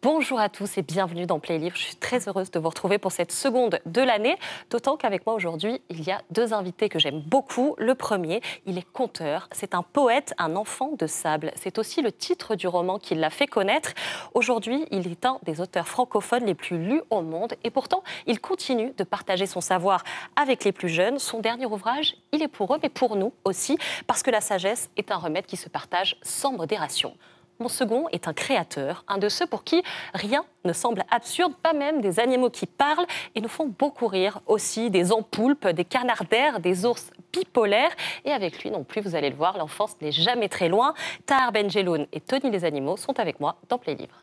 Bonjour à tous et bienvenue dans Play Livre. Je suis très heureuse de vous retrouver pour cette seconde de l'année, d'autant qu'avec moi aujourd'hui, il y a deux invités que j'aime beaucoup. Le premier, il est conteur, c'est un poète, un enfant de sable. C'est aussi le titre du roman qui l'a fait connaître. Aujourd'hui, il est un des auteurs francophones les plus lus au monde et pourtant, il continue de partager son savoir avec les plus jeunes. Son dernier ouvrage, il est pour eux, mais pour nous aussi, parce que la sagesse est un remède qui se partage sans modération. Mon second est un créateur, un de ceux pour qui rien ne semble absurde, pas même des animaux qui parlent et nous font beaucoup rire. Aussi des ampoulpes, des canards d'air, des ours bipolaires. Et avec lui non plus, vous allez le voir, l'enfance n'est jamais très loin. Tahar Benjeloun et Tony les Animaux sont avec moi dans Play Libre.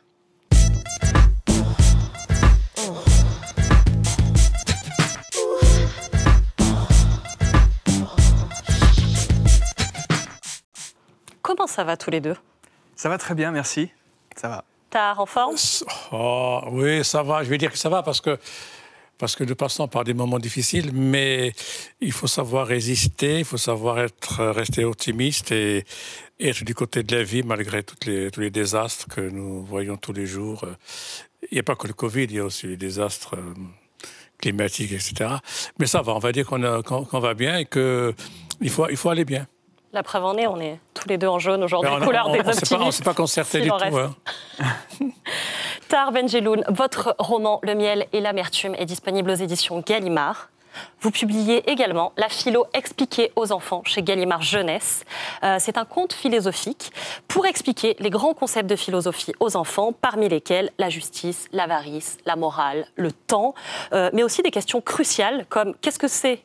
Comment ça va tous les deux ça va très bien, merci. Ça va. T'as en forme oh, Oui, ça va. Je vais dire que ça va parce que parce que nous passons par des moments difficiles, mais il faut savoir résister, il faut savoir être, rester optimiste et, être du côté de la vie malgré toutes les, tous les désastres que nous voyons tous les jours. Il n'y a pas que le Covid, il y a aussi les désastres euh, climatiques, etc. Mais ça va, on va dire qu'on va bien et qu'il faut, il faut aller bien. La preuve en est, on est tous les deux en jaune aujourd'hui, couleur des optimistes. Pas, on ne s'est pas concerté du tout. Hein. Tar Benjeloun, votre roman Le miel et l'amertume est disponible aux éditions Gallimard. Vous publiez également La philo expliquée aux enfants chez Gallimard Jeunesse. Euh, c'est un conte philosophique pour expliquer les grands concepts de philosophie aux enfants, parmi lesquels la justice, l'avarice, la morale, le temps, euh, mais aussi des questions cruciales comme qu'est-ce que c'est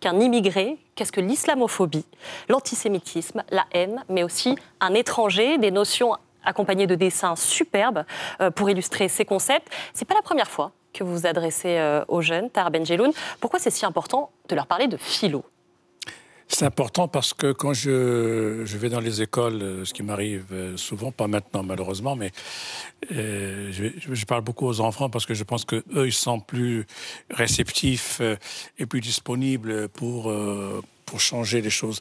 qu'un immigré, qu'est-ce que l'islamophobie, l'antisémitisme, la haine, mais aussi un étranger, des notions accompagnées de dessins superbes euh, pour illustrer ces concepts. Ce n'est pas la première fois que vous vous adressez euh, aux jeunes, Tara Benjeloun. Pourquoi c'est si important de leur parler de philo c'est important parce que quand je, je, vais dans les écoles, euh, ce qui m'arrive euh, souvent, pas maintenant malheureusement, mais euh, je, je, parle beaucoup aux enfants parce que je pense qu'eux, ils sont plus réceptifs euh, et plus disponibles pour, pour changer les choses.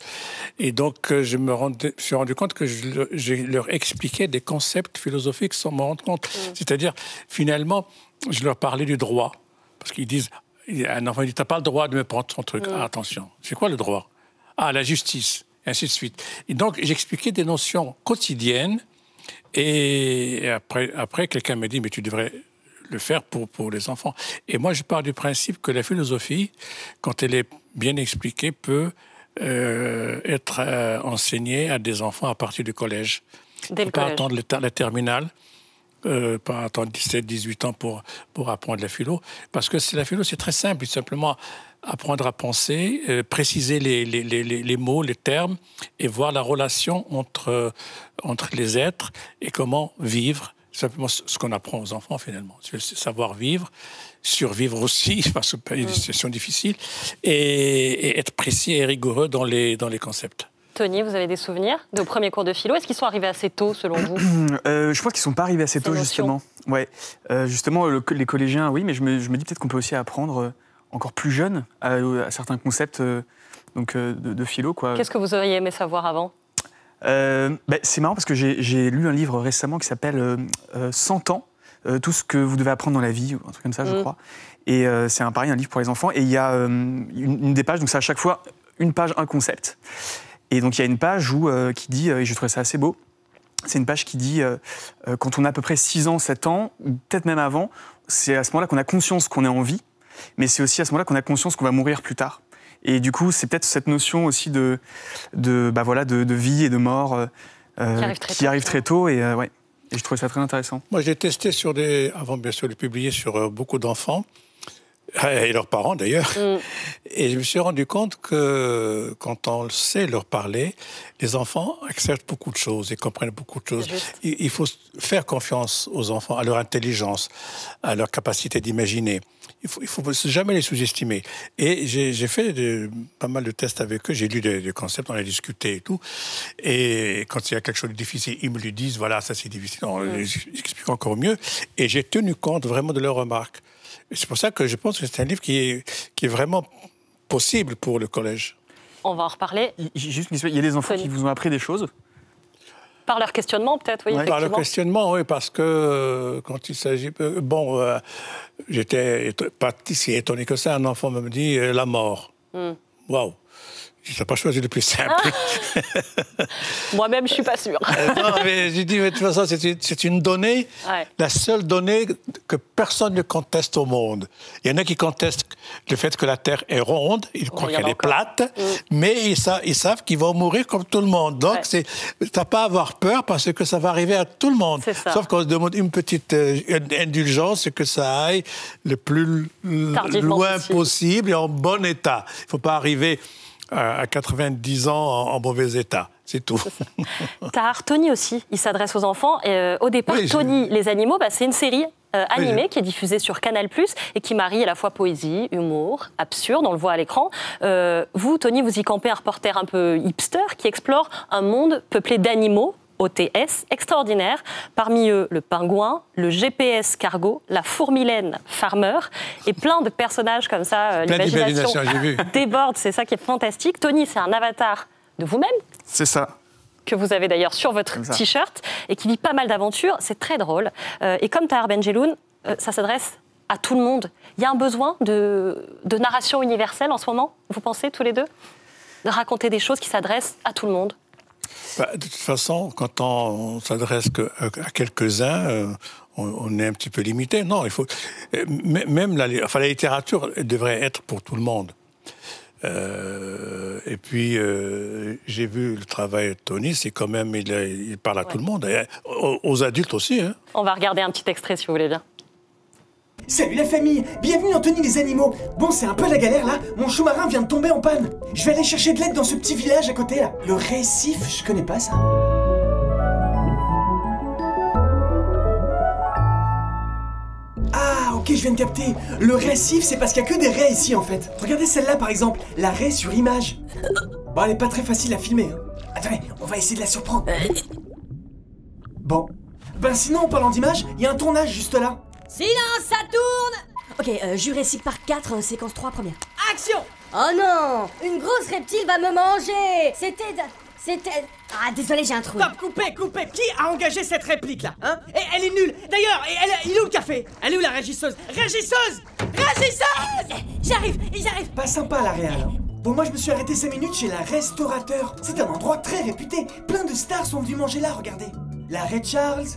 Et donc, je me suis rendu compte que je, leur expliquais des concepts philosophiques sans me rendre compte. Mm. C'est-à-dire, finalement, je leur parlais du droit. Parce qu'ils disent, un enfant dit, t'as pas le droit de me prendre ton truc. Mm. Ah, attention, c'est quoi le droit à la justice, et ainsi de suite. Et donc, j'expliquais des notions quotidiennes. Et après, après quelqu'un m'a dit, mais tu devrais le faire pour, les enfants. Et moi, je pars du principe que la philosophie, quand elle est bien expliquée, peut euh, être euh, enseignée à des enfants à partir du collège. ne pas attendre la terminale pas attendre 17, 18 ans pour, pour apprendre la philo. Parce que la philo, c'est très simple, simplement apprendre à penser, euh, préciser les, mots, les termes, et voir la relation entre, euh, entre les êtres et comment vivre. Simplement ce qu'on apprend aux enfants finalement, savoir vivre, survivre aussi parce qu'il y a situations difficiles et, être précis et rigoureux dans les, dans les concepts. Tony, vous avez des souvenirs de vos premiers cours de philo Est-ce qu'ils sont arrivés assez tôt, selon vous euh, Je pense qu'ils ne sont pas arrivés assez tôt, justement. Ouais. Euh, justement, les collégiens, oui, mais je me, dis peut-être qu'on peut aussi apprendre euh, encore plus jeune à, certains concepts donc, de, de, philo. Qu'est-ce que vous auriez aimé savoir avant bah, C'est marrant parce que j'ai lu un livre récemment qui s'appelle 100 ans. tout ce que vous devez apprendre dans la vie, un truc comme ça, je mm. crois. Et c'est un pari, un livre pour les enfants. Et il y a une, une des pages, donc c'est à chaque fois une page, un concept. Et donc il y a une page euh, qui dit, euh, et je trouvais ça assez beau, c'est une page qui dit, euh, quand on a à peu près 6 ans, 7 ans, peut-être même avant, c'est à ce moment-là qu'on a conscience qu'on est en vie, mais c'est aussi à ce moment-là qu'on a conscience qu'on va mourir plus tard. Et du coup, c'est peut-être cette notion aussi de, de, bah voilà, de, vie et de mort qui arrive très, tôt, Et, ouais. et je trouvais ça très intéressant. Moi, j'ai testé sur des. Avant, bien sûr, de le publier sur beaucoup d'enfants. Ah, et leurs parents d'ailleurs. Mm. Et je me suis rendu compte que quand on sait leur parler, les enfants acceptent beaucoup de choses et comprennent beaucoup de choses. Il, faut faire confiance aux enfants, à leur intelligence, à leur capacité d'imaginer. Il faut, il faut jamais les sous-estimer. Et j'ai fait pas mal de tests avec eux, j'ai lu des, concepts, on a discuté et tout. Et quand il y a quelque chose de difficile, ils me le disent, voilà, ça c'est difficile, on mm. explique encore mieux. Et j'ai tenu compte vraiment de leurs remarques. C'est pour ça que je pense que c'est un livre qui est, qui est vraiment possible pour le collège. On va en reparler. Il, il y a des enfants qui vous ont appris des choses par leur questionnement, peut-être, par le questionnement, oui, parce que euh, quand il s'agit. Euh, bon, euh, j'étais pas si étonné que ça. Un enfant me dit la mort. Hmm. Waouh! Je n'ai pas choisi le plus simple. Ah. Moi-même, je ne suis pas sûre. Euh, non, mais j'ai dit, de toute façon, c'est une, donnée, la seule donnée que personne ne conteste au monde. Il y en a qui contestent le fait que la Terre est ronde, ils croient qu'elle est plate, mm. mais ils, ils savent qu'ils vont mourir comme tout le monde. Donc, ouais. t'as pas à avoir peur parce que ça va arriver à tout le monde. Sauf qu'on se demande une petite euh, indulgence et que ça aille le plus loin possible. et en bon état. Il ne faut pas arriver à 90 ans en, mauvais état. C'est tout. Tard, Tony aussi, il s'adresse aux enfants. Et, euh, au départ, Tony, les animaux, bah, c'est une série euh, animée qui est diffusée sur Canal+, et qui marie à la fois poésie, humour, absurde, on le voit à l'écran. Euh, vous, Tony, vous y campez un reporter un peu hipster qui explore un monde peuplé d'animaux OTS extraordinaire. parmi eux le pingouin, le GPS cargo, la fourmilaine farmer et plein de personnages comme ça. Euh, l'imagination déborde, c'est ça qui est fantastique. Tony, c'est un avatar de vous-même. C'est ça que vous avez d'ailleurs sur votre t-shirt et qui vit pas mal d'aventures. C'est très drôle. Euh, et comme Tahar Benjeloun, euh, ça s'adresse à tout le monde. Il y a un besoin de, narration universelle en ce moment, vous pensez tous les deux De raconter des choses qui s'adressent à tout le monde bah, de toute façon, quand on s'adresse que euh, à quelques-uns, euh, on, est un petit peu limité. Non, il faut. Euh, même la, littérature devrait être pour tout le monde. et puis, j'ai vu le travail de Tony, c'est quand même, il, parle à tout le monde, aux, adultes aussi. Hein. On va regarder un petit extrait si vous voulez bien. Salut la famille, bienvenue Anthony les animaux. Bon, c'est un peu la galère là, mon chou marin vient de tomber en panne. Je vais aller chercher de l'aide dans ce petit village à côté là. Le récif, je connais pas ça. Ah, ok, je viens de capter. Le récif, c'est parce qu'il y a que des raies ici en fait. Regardez celle-là par exemple, la raie sur image. Bon, elle est pas très facile à filmer. Hein. Attendez, on va essayer de la surprendre. Bon. Ben sinon, en parlant d'image, il y a un tournage juste là. Silence, ça tourne Ok, euh, Jurassic par 4, euh, séquence 3, première. Action Oh non Une grosse reptile va me manger C'était... C'était... Ah, désolé, j'ai un trou. Top, coupé, coupez Qui a engagé cette réplique-là Hein elle est nulle D'ailleurs, elle, il est où le café Elle est où la régisseuse Régisseuse Régisseuse J'arrive, j'arrive Pas sympa la réelle. Hein. Bon, moi je me suis arrêté 5 minutes chez la Restaurateur. C'est un endroit très réputé. Plein de stars sont venus manger là, regardez. La Ray Charles,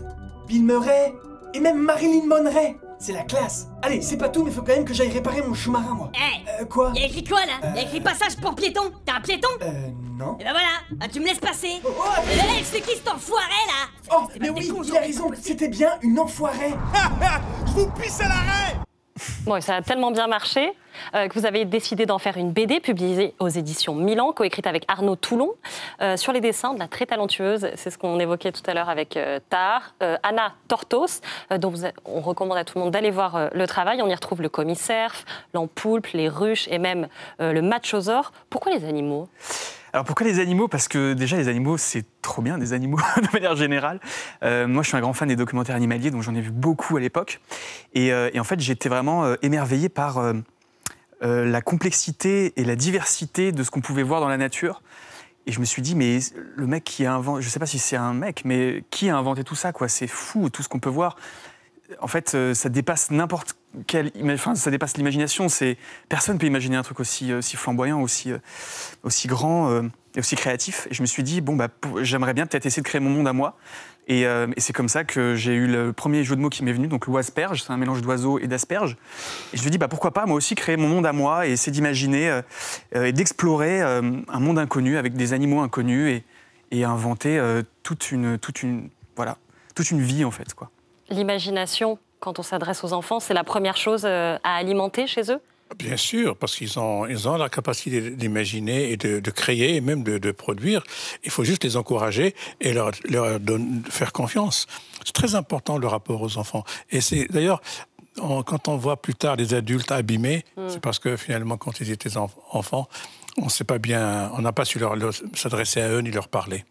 Bill Murray, et même Marilyn Monroe C'est la classe Allez, c'est pas tout, mais faut quand même que j'aille réparer mon marin, moi. Eh quoi Y'a écrit quoi, là Y'a écrit euh, passage pour piéton T'as un piéton Euh, non. Et eh bah ben voilà ah, Tu me laisses passer Oh, c'est oh, qui cet enfoiré, là Oh, mais oui, il a raison C'était bien une enfoirée Je vous pisse à l'arrêt ça a tellement bien marché euh, que vous avez décidé d'en faire une BD publiée aux éditions Milan, coécrite avec Arnaud Toulon, euh, sur les dessins de la très talentueuse, c'est ce qu'on évoquait tout à l'heure avec euh, euh Anna Tortos, dont on recommande à tout le monde d'aller voir le travail. On y retrouve le commissaire, l'ampoule, les ruches et même le machosaure. Pourquoi les animaux alors pourquoi les animaux Parce que déjà les animaux, c'est trop bien des animaux de manière générale. Euh, moi, je suis un grand fan des documentaires animaliers, donc j'en ai vu beaucoup à l'époque. Et, euh, en fait, j'étais vraiment euh, émerveillé par la complexité et la diversité de ce qu'on pouvait voir dans la nature. Et je me suis dit, mais le mec qui a inventé, je sais pas si c'est un mec, mais qui a inventé tout ça, quoi C'est fou, tout ce qu'on peut voir. En fait, ça dépasse n'importe quel, ça dépasse l'imagination. C'est personne peut imaginer un truc aussi, euh, flamboyant, aussi, euh, grand euh, et aussi créatif. Et je me suis dit bon bah, j'aimerais bien peut-être essayer de créer mon monde à moi. Et, c'est comme ça que j'ai eu le premier jeu de mots qui m'est venu, donc l'asperge, c'est un mélange d'oiseaux et d'asperge. Et je me dis bah pourquoi pas moi aussi créer mon monde à moi et essayer d'imaginer et d'explorer un monde inconnu avec des animaux inconnus et, inventer toute une vie en fait quoi. L'imagination quand on s'adresse aux enfants, c'est la première chose euh, à alimenter chez eux Bien sûr, parce qu'ils ont, ils ont la capacité d'imaginer et de, créer et même de, produire. Il faut juste les encourager et leur, leur faire confiance. C'est très important le rapport aux enfants. Et c'est d'ailleurs, quand on voit plus tard des adultes abîmés, hmm. c'est parce que finalement, quand ils étaient enfants, on sait pas bien, on n'a pas su leur, s'adresser à eux ni leur parler.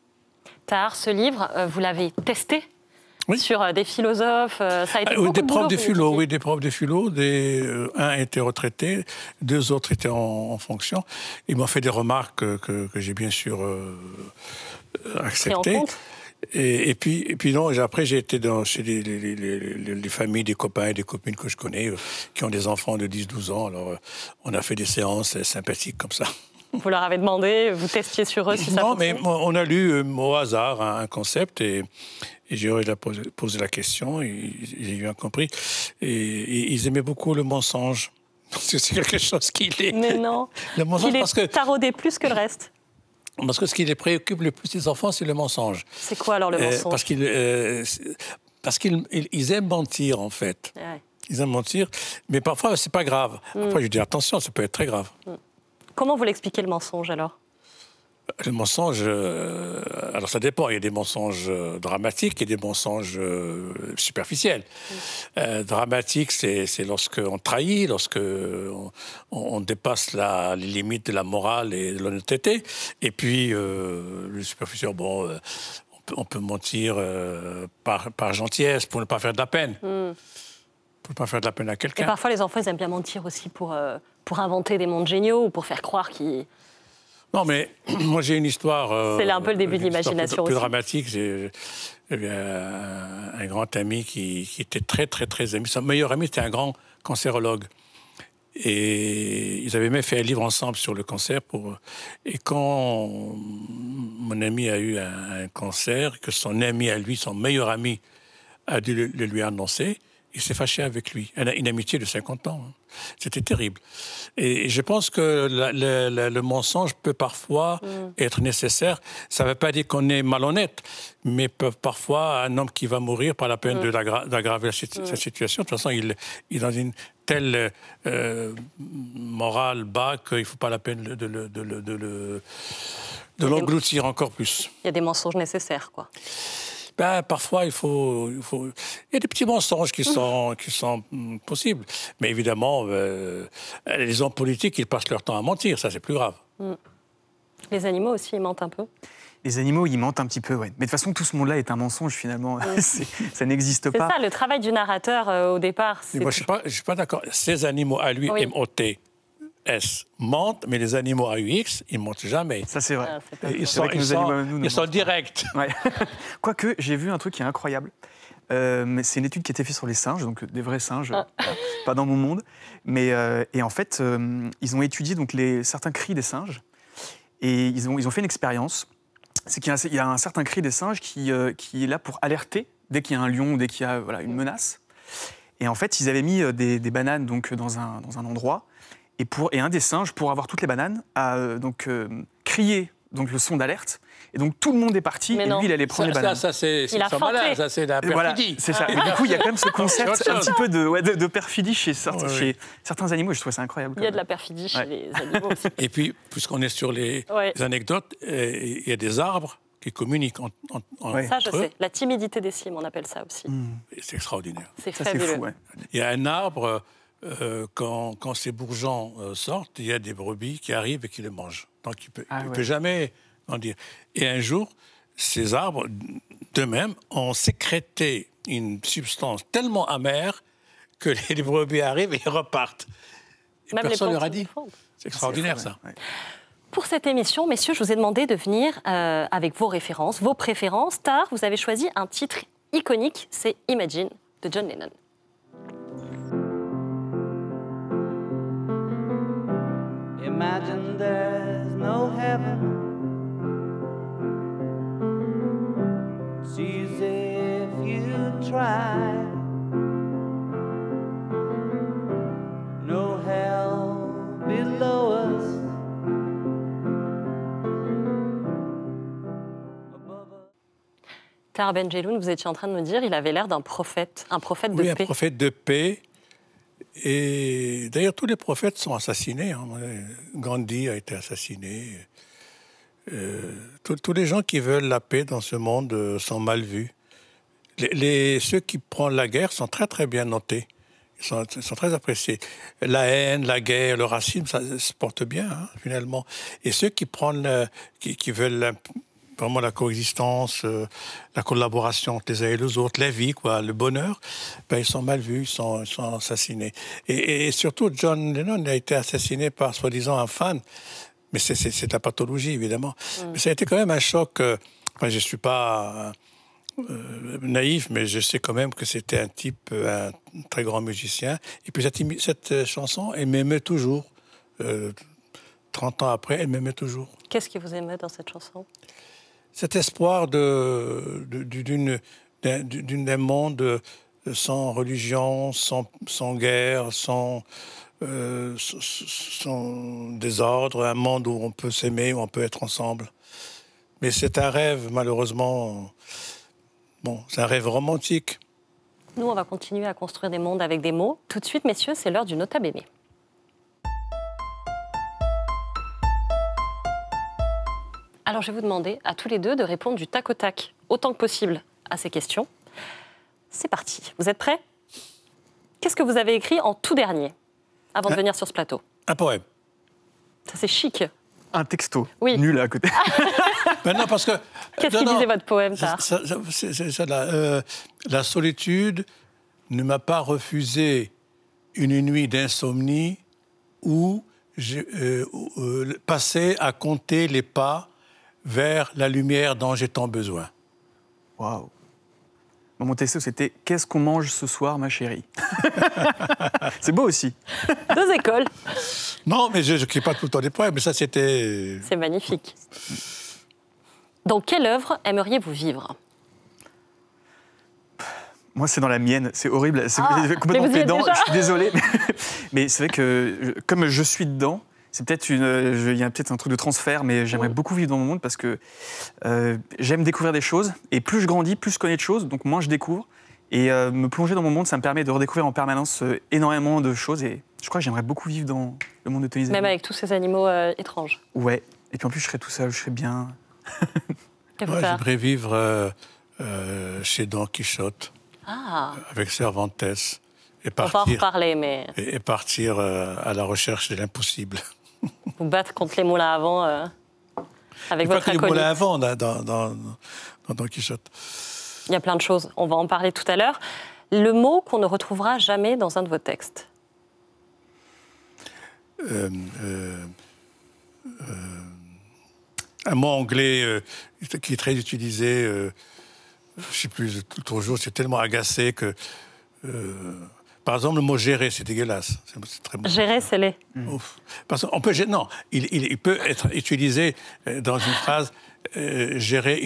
Tard, ce livre, euh, vous l'avez testé sur euh, des philosophes. Euh, ça a été ah, des, profs de philo, oui, des profs de philo, des euh, un était retraité, deux autres étaient en, fonction. Ils m'ont fait des remarques que, que, j'ai bien sûr accepté euh, acceptées. Et, et, puis, et puis non, après j'ai été dans, chez les, familles des copains et des copines que je connais, qui ont des enfants de 10-12 ans. Alors on a fait des séances sympathiques comme ça. Vous leur avez demandé, vous testiez sur eux si non, ça Non, mais on a lu au hasard un concept et, et a posé, la question, et, j'ai bien compris. Et, ils aimaient beaucoup le mensonge. Parce que c'est quelque chose qui les. Mais non. Le mensonge, parce que. Taraudé plus que le reste. Parce que ce qui les préoccupe le plus les enfants, c'est le mensonge. C'est quoi alors le euh, mensonge Parce qu'ils euh, aiment mentir, en fait. Ah ils aiment mentir, mais parfois, c'est pas grave. Hmm. Parfois, je dis attention, ça peut être très grave. Hmm. Comment vous l'expliquez le mensonge alors le mensonge, euh, alors ça dépend. Il y a des mensonges euh, dramatiques et des mensonges euh, superficiels. dramatique, c'est lorsqu'on trahit, lorsqu'on on dépasse la, les limites de la morale et de l'honnêteté. Et puis, le superficiel, bon, on peut, mentir par, gentillesse pour ne pas faire de la peine. Hmm. Pour ne pas faire de la peine à quelqu'un. Et parfois, les enfants, ils aiment bien mentir aussi pour, pour inventer des mondes géniaux ou pour faire croire qu'ils non, mais moi j'ai une histoire. Euh, c'est là un peu le début de l'imagination plus, plus dramatique. J'ai eh un grand ami qui, était très, très, très ami. Son meilleur ami était un grand cancérologue. Et ils avaient même fait un livre ensemble sur le cancer. Et quand mon ami a eu un, cancer, que son ami à lui, son meilleur ami, a dû le lui annoncer, il s'est fâché avec lui. Une, amitié de 50 ans. Hein. C'était terrible. Et je pense que le mensonge peut parfois mm. être nécessaire. Ça ne veut pas dire qu'on est malhonnête, mais peut, parfois un homme qui va mourir par la peine mm. d'aggraver sa mm. situation. De toute façon, il, est dans une telle euh, morale bas qu'il ne faut pas la peine de, de, de, de l'engloutir encore plus. Il y a des mensonges nécessaires, quoi. Ben, parfois, il faut, il faut, y a des petits mensonges qui sont, qui sont hmm, possibles. Mais évidemment, euh, les hommes politiques, ils passent leur temps à mentir. Ça, c'est plus grave. Hmm. Les animaux aussi, ils mentent un peu. Les animaux, ils mentent un petit peu, ouais. Mais de toute façon, tout ce monde-là est un mensonge, finalement. ça n'existe pas. C'est ça, le travail du narrateur, euh, au départ. je ne suis pas, d'accord. Ces animaux à lui, oui. ôter S montent, mais les animaux AUX, ils ne montent jamais. Ça, c'est vrai. ils, sont, directs. Quoique, j'ai vu un truc qui est incroyable. Euh, c'est une étude qui a été faite sur les singes, donc des vrais singes, ah. euh, pas dans mon monde. Mais, euh, et en fait, ils ont étudié donc, les, certains cris des singes. Et ils ont, ils ont fait une expérience. C'est qu'il y, a un certain cri des singes qui, qui est là pour alerter dès qu'il y a un lion ou dès qu'il y a voilà, une menace. Et en fait, ils avaient mis des, des bananes donc, dans, un, dans un endroit et, pour, et un des singes, pour avoir toutes les bananes, a euh, donc euh, crié donc le son d'alerte. Et donc tout le monde est parti et lui il allait prendre les bananes. Ça, ça c'est malin, ça c'est la perfidie. c'est ça. Et du coup il y a quand même ce concept un petit peu de, ouais, de, perfidie chez, certains, chez certains animaux. Je trouve ça incroyable. Il y a de la perfidie chez les animaux aussi. Et puis puisqu'on est sur les anecdotes, euh, il y a des arbres qui communiquent en, en, Ça, je sais. La timidité des cimes, on appelle ça aussi. Hmm. C'est extraordinaire. C'est fabuleux. il y a un arbre euh, quand, ces bourgeons euh, sortent, il y a des brebis qui arrivent et qui les mangent. Donc il ne ah peut, jamais en dire. Et un jour, ces arbres, d'eux-mêmes, ont sécrété une substance tellement amère que les, brebis arrivent et repartent. Et personne ne dit. C'est extraordinaire ça. Pour cette émission, messieurs, je vous ai demandé de venir euh, avec vos références, vos préférences. Tard, vous avez choisi un titre iconique, c'est Imagine de John Lennon. imagine there's no heaven. It's easy if you try. No hell below us. Tar Benjeloun, vous étiez en train de nous dire, il avait l'air d'un prophète, un prophète de oui, paix. Un prophète de paix et d'ailleurs, tous les prophètes sont assassinés. Hein. Gandhi a été assassiné. Euh, tous les gens qui veulent la paix dans ce monde euh, sont mal vus. Les, ceux qui prennent la guerre sont très très bien notés. Ils sont, très appréciés. La haine, la guerre, le racisme, ça se porte bien hein, finalement. Et ceux qui, prennent, euh, qui, qui veulent Vraiment, la coexistence, euh, la collaboration entre les uns et les autres, la vie, quoi, le bonheur, ben, ils sont mal vus, ils sont, assassinés. Et, surtout, John Lennon a été assassiné par soi-disant un fan, mais c'est la pathologie, évidemment. Mm. Mais ça a été quand même un choc. Euh, je ne suis pas euh, naïf, mais je sais quand même que c'était un type, un très grand musicien. Et puis cette, cette chanson, elle m'aimait toujours. 30 ans après, elle m'aimait toujours. Qu'est-ce qui vous aimait dans cette chanson cet espoir d'une, d'un monde sans religion, sans, guerre, euh, sans, désordre, un monde où on peut s'aimer, où on peut être ensemble. Mais c'est un rêve, malheureusement. Bon, c'est un rêve romantique. Nous, on va continuer à construire des mondes avec des mots. Tout de suite, messieurs, c'est l'heure du nota bene. Alors je vais vous demander à tous les deux de répondre du tac au tac autant que possible à ces questions. C'est parti. Vous êtes prêts Qu'est-ce que vous avez écrit en tout dernier avant de euh, venir sur ce plateau Un poème. Ça c'est chic. Un texto. Oui. Nul à côté. Ben non, parce que. Qu'est-ce qui disait votre poème, ça, euh, la solitude ne m'a pas refusé une nuit d'insomnie où j'ai euh, à compter les pas vers la lumière dont j'ai tant besoin. Waouh mon texto, c'était Qu'est-ce qu'on mange ce soir, ma chérie C'est beau aussi. Deux écoles. Non, mais je ne crie pas tout le temps des poèmes, mais ça, c'était. C'est magnifique. Dans quelle œuvre aimeriez-vous vivre moi, c'est dans la mienne, c'est horrible, c'est ah, complètement pédant, je suis désolé. mais c'est vrai que, comme je suis dedans, c'est peut-être Il y a peut-être un truc de transfert, mais j'aimerais beaucoup vivre dans mon monde parce que euh, j'aime découvrir des choses. Et plus je grandis, plus je connais de choses, donc moins je découvre. Et euh, me plonger dans mon monde, ça me permet de redécouvrir en permanence euh, énormément de choses. Et je crois que j'aimerais beaucoup vivre dans le monde de Tony Même avec tous ces animaux étranges. Ouais. Et puis en plus, je serais tout seul, je serais bien. Moi, j'aimerais vivre chez Don Quichotte. Ah. Avec Cervantes. Et partir, On va mais... Et, partir à la recherche de l'impossible. Vous battre contre les mots là avant euh, avec votre pas que les moulins avant là, dans, dans, Don Quichotte. Il y a plein de choses, on va en parler tout à l'heure. Le mot qu'on ne retrouvera jamais dans un de vos textes euh, euh, Un mot anglais qui est très utilisé, je ne sais plus, toujours, c'est tellement agacé que. Par exemple, le mot gérer, c'est dégueulasse. Gérer, c'est laid. Parce qu'on peut, non, il, peut être utilisé euh, dans une phrase euh, gérer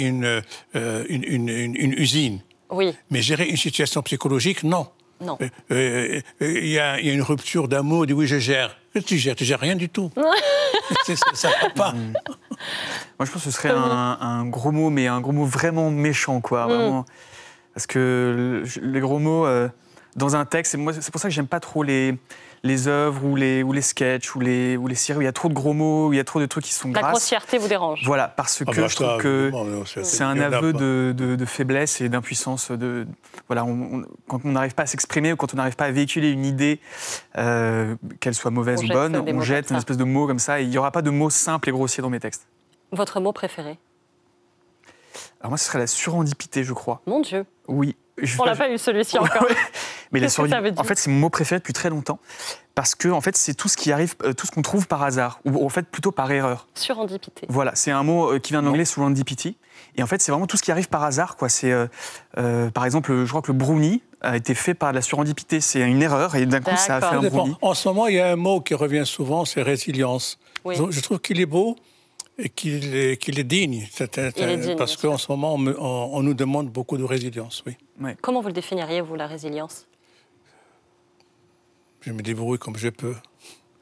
euh, une, une, usine. Oui. Mais gérer une situation psychologique, non. Non. Il y, a, une rupture d'amour. on dit oui, je gère. Tu gères, tu gères rien du tout. ça ne va pas. Mm. Moi, je pense que ce serait un, gros mot, mais un gros mot vraiment méchant, quoi. Mm. Parce que les gros mots dans un texte. Et moi, c'est pour ça que j'aime pas trop les, les œuvres ou les, ou les sketchs ou les, ou les séries où il y a trop de gros mots, où il y a trop de trucs qui sont La grossièreté vous dérange Voilà, parce ah que bah, je trouve que c'est un aveu hein. de, faiblesse et d'impuissance. De, voilà, quand on n'arrive pas à s'exprimer ou quand on n'arrive pas à véhiculer une idée, euh, qu'elle soit mauvaise ou bonne, on jette une espèce de mot comme ça. Et il n'y aura pas de mots simples et grossiers dans mes textes. Votre mot préféré Alors moi, ce serait la surendipité, je crois. Mon Dieu Oui. on n'a pas, pas eu celui-ci encore. Mais en fait, c'est mon mot préféré depuis très longtemps parce que en fait, c'est tout ce qui arrive, euh, tout ce qu'on trouve par hasard ou en fait plutôt par erreur. Surendipité. Voilà, c'est un mot euh, qui vient de l'anglais surendipity et en fait, c'est vraiment tout ce qui arrive par hasard quoi, c'est euh, par exemple, je crois que le brownie a été fait par la surendipité, c'est une erreur et d'un coup ça a fait un brownie. En ce moment, il y a un mot qui revient souvent, c'est résilience. Je trouve qu'il est beau et qu'il est, est, digne. digne parce qu'en ce moment, on, nous demande beaucoup de résilience, oui. Comment vous le définiriez, vous, la résilience je me débrouille comme je peux.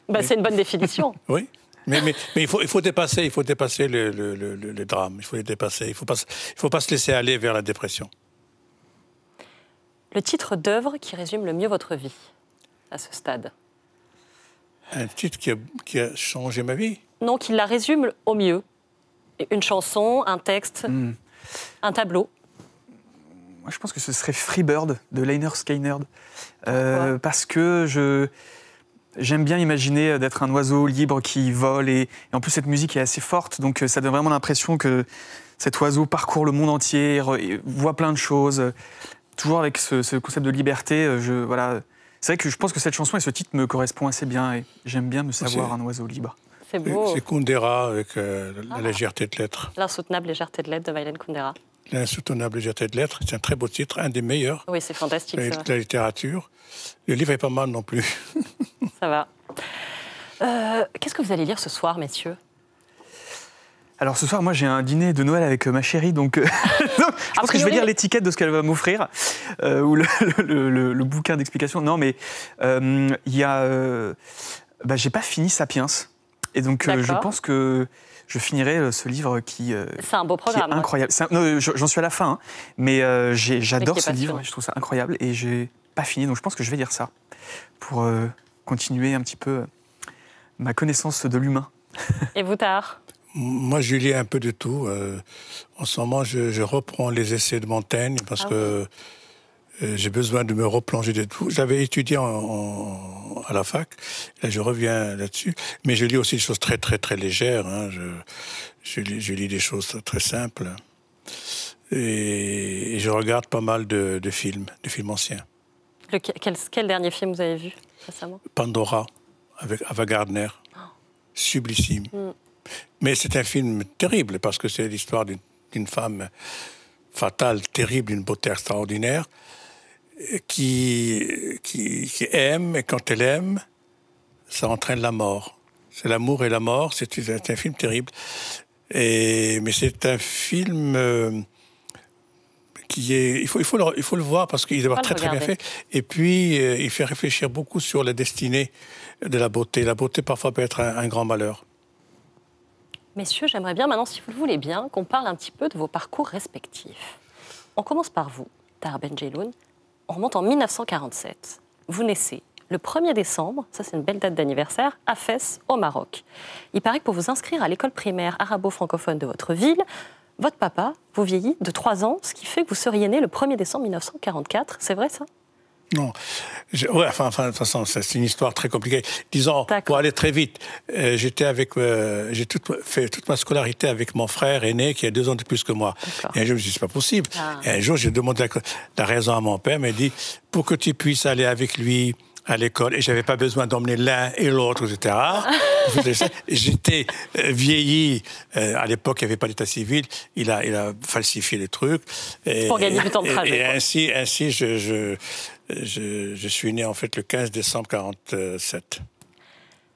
Bah, c'est une bonne définition. oui. Mais, il, faut, il faut dépasser, il faut dépasser le, le, les drames, il faut les dépasser, il ne faut, pas, faut pas se laisser aller vers la dépression. Le titre d'œuvre qui résume le mieux votre vie à ce stade Un titre qui a, changé ma vie Non, qui la résume au mieux. Une chanson, un texte, hmm. un tableau moi, je pense que ce serait Freebird de Lainer Skynerd, euh, parce que je. J'aime bien imaginer euh, d'être un oiseau libre qui vole et, en plus cette musique est assez forte donc euh, ça donne vraiment l'impression que cet oiseau parcourt le monde entier, et voit plein de choses. Toujours avec ce, concept de liberté, je, voilà. C'est vrai que je pense que cette chanson et ce titre me correspondent assez bien et j'aime bien me savoir un oiseau libre. C'est Kundera avec la ah. légèreté de l'être. L'insoutenable légèreté de l'être de Mylène Kundera. L'insoutenable légèreté de lettres, c'est un très beau titre, un des meilleurs. Oui, c'est fantastique. De la, littérature. Le livre est pas mal non plus. ça va. Euh, qu'est-ce que vous allez lire ce soir, messieurs alors ce soir, moi j'ai un dîner de Noël avec euh, ma chérie, donc euh, je pense que je vais lire l'étiquette de ce qu'elle va m'offrir, ou le, bouquin d'explication. Non, mais il y a... Bah, j'ai pas fini Sapiens, et donc je pense que je finirai euh, ce livre qui. Euh, c'est un beau programme. est incroyable. j'en suis à la fin, hein. mais euh, j'adore ce livre, je trouve ça incroyable et j'ai pas fini, donc je pense que je vais lire ça pour continuer un petit peu ma connaissance de l'humain. Et vous, tard Moi, je lis un peu de tout. en ce moment, je, reprends les essais de Montaigne parce ah que euh, j'ai besoin de me replonger de tout. J'avais étudié en, à la fac, là je reviens là-dessus, mais je lis aussi des choses très très très légères. Hein. Je, lis, des choses très simples et, je regarde pas mal de, films, de films anciens. quel, dernier film vous avez vu récemment Pandora avec Ava Gardner, oh. sublissime. Mm. Mais c'est un film terrible parce que c'est l'histoire d'une femme fatale, terrible, d'une beauté extraordinaire qui, qui, aime, et quand elle aime, ça entraîne la mort. C'est l'amour et la mort, c'est un film terrible. Et, mais c'est un film euh, qui est. Il faut, il, faut le, il faut le voir parce qu'il est très très bien fait. Et puis, euh, il fait réfléchir beaucoup sur la destinée de la beauté. La beauté, parfois, peut être un, un grand malheur. Messieurs, j'aimerais bien maintenant, si vous le voulez bien, qu'on parle un petit peu de vos parcours respectifs. On commence par vous, Tar Benjeloun on remonte en 1947. Vous naissez le 1er décembre, ça c'est une belle date d'anniversaire, à Fès, au Maroc. Il paraît que pour vous inscrire à l'école primaire arabo-francophone de votre ville, votre papa vous vieillit de 3 ans, ce qui fait que vous seriez né le 1er décembre 1944. C'est vrai ça non. enfin, enfin, de toute façon, c'est une histoire très compliquée. Disons, pour aller très vite, euh, j'étais avec, euh, j'ai j'ai fait toute ma scolarité avec mon frère aîné qui a deux ans de plus que moi. Et un jour, je me suis dit, pas possible. Ah. Et un jour, j'ai demandé la, raison à mon père, mais il dit, pour que tu puisses aller avec lui à l'école, et j'avais pas besoin d'emmener l'un et l'autre, etc. J'étais euh, vieilli. à l'époque, il n'y avait pas d'état civil. Il a, il a falsifié les trucs. pour gagner du temps de travail. Et, ainsi, ainsi, je je, suis né en fait le 15 décembre 1947.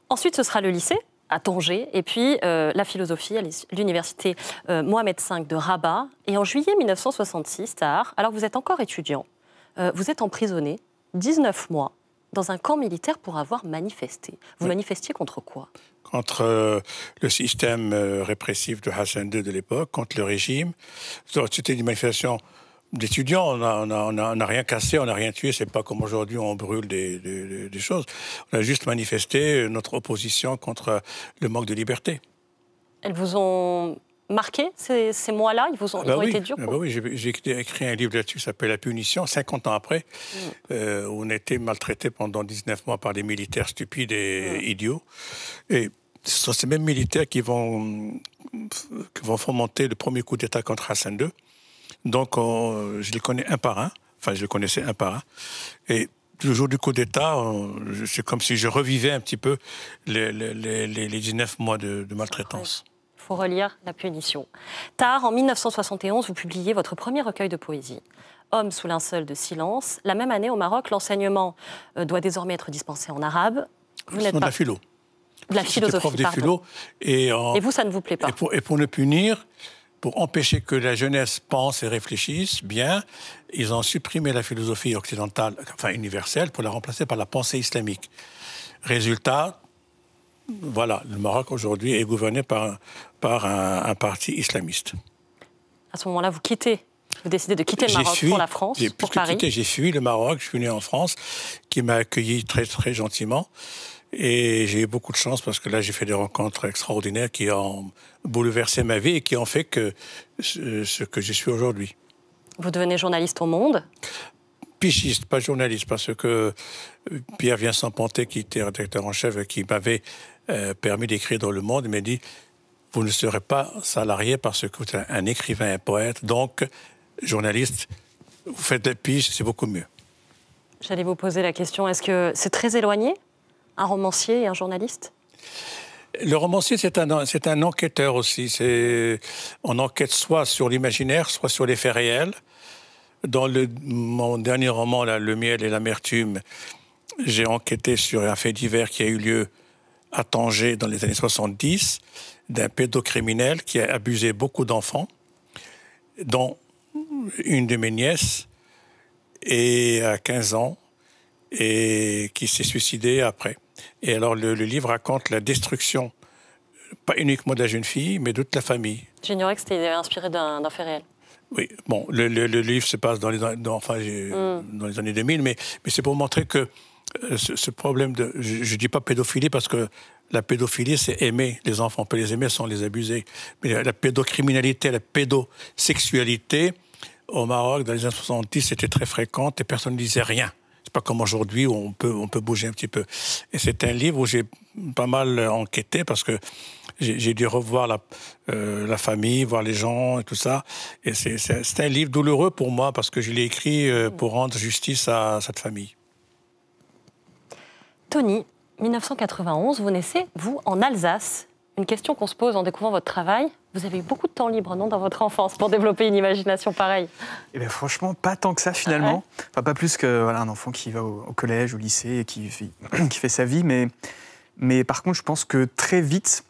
Ensuite, ce sera le lycée à Tanger, et puis euh, la philosophie à l'université euh, Mohamed V de Rabat. Et en juillet 1966, tard, alors vous êtes encore étudiant, euh, vous êtes emprisonné 19 mois dans un camp militaire pour avoir manifesté. Vous manifestiez contre quoi Contre le système répressif de Hassan II de l'époque, contre le régime. C'était une manifestation d'étudiants. On n'a a, rien cassé, on n'a rien tué. C'est pas comme aujourd'hui on brûle des, choses. On a juste manifesté notre opposition contre le manque de liberté. Elles vous ont marqué ces, mois-là Ils vous ont, ah bah été durs ah bah Oui, j'ai écrit un livre là-dessus, s'appelle La punition, 50 ans après. Mm. Euh, où on a été maltraité pendant 19 mois par des militaires stupides et mm. idiots. Et ce sont ces mêmes militaires qui vont, qui vont fomenter le premier coup d'État contre Hassan II. Donc, euh, je les connais un par un. Enfin, je les connaissais un par un. Et le jour du coup d'État, c'est comme si je revivais un petit peu les, les, 19 mois de, maltraitance. Il faut relire La punition. Tard, en 1971, vous publiez votre premier recueil de poésie, Homme sous linceul de silence. La même année, au Maroc, l'enseignement euh, doit désormais être dispensé en arabe. Vous n'êtes pas... De la De la philosophie, et, vous, ça ne vous plaît pas. et pour le punir, pour empêcher que la jeunesse pense et réfléchisse bien, ils ont supprimé la philosophie occidentale, enfin universelle, pour la remplacer par la pensée islamique. Résultat, voilà, le Maroc aujourd'hui est gouverné par, par un, parti islamiste. À ce moment-là, vous quittez vous décidez de quitter le Maroc pour la France, pour Paris. J'ai fui le Maroc, je suis né en France, qui m'a accueilli très très gentiment. Et j'ai eu beaucoup de chance parce que là, j'ai fait des rencontres extraordinaires qui ont bouleversé ma vie et qui ont fait que ce que je suis aujourd'hui. Vous devenez journaliste au Monde Pichiste, pas journaliste, parce que euh, Pierre Vincent Pontet, qui était rédacteur en chef et qui m'avait euh, permis d'écrire dans Le Monde, m'a dit Vous ne serez pas salarié parce que vous êtes un écrivain, un poète, donc journaliste, vous faites des piche, c'est beaucoup mieux. J'allais vous poser la question est-ce que c'est très éloigné un romancier et un journaliste le romancier, c'est un, enquêteur aussi. On enquête soit sur l'imaginaire, soit sur les faits réels. Dans mon dernier roman, Le miel et l'amertume, j'ai enquêté sur un fait divers qui a eu lieu à Tanger dans les années 70, d'un pédocriminel qui a abusé beaucoup d'enfants, dont une de mes nièces, et à 15 ans, et qui s'est suicidée après. Et alors, le, livre raconte la destruction, pas uniquement de la jeune fille, mais de toute la famille. J'ignorais que c'était inspiré d'un fait réel. Oui, bon, le, livre se passe dans les, dans, enfin, mm. dans les années 2000, mais, c'est pour montrer que euh, ce, problème de. Je ne dis pas pédophilie parce que la pédophilie, c'est aimer les enfants. On peut les aimer sans les abuser. Mais la, la pédocriminalité, la pédosexualité, au Maroc, dans les années 70, c'était très fréquente et personne ne disait rien comme aujourd'hui où on peut, on peut bouger un petit peu. Et c'est un livre où j'ai pas mal enquêté parce que j'ai dû revoir la, euh, la, famille, voir les gens et tout ça. Et c'est un livre douloureux pour moi parce que je l'ai écrit euh, pour rendre justice à cette famille. Tony, 1991, vous naissez, vous, en Alsace. Une question qu'on se pose en découvrant votre travail, vous avez eu beaucoup de temps libre, non, dans votre enfance, pour développer une imagination pareille eh ben, franchement, pas tant que ça, finalement. Ah pas plus que un enfant qui va au, collège, au lycée, et qui, qui fait sa vie. Mais, mais par contre, je pense que très vite,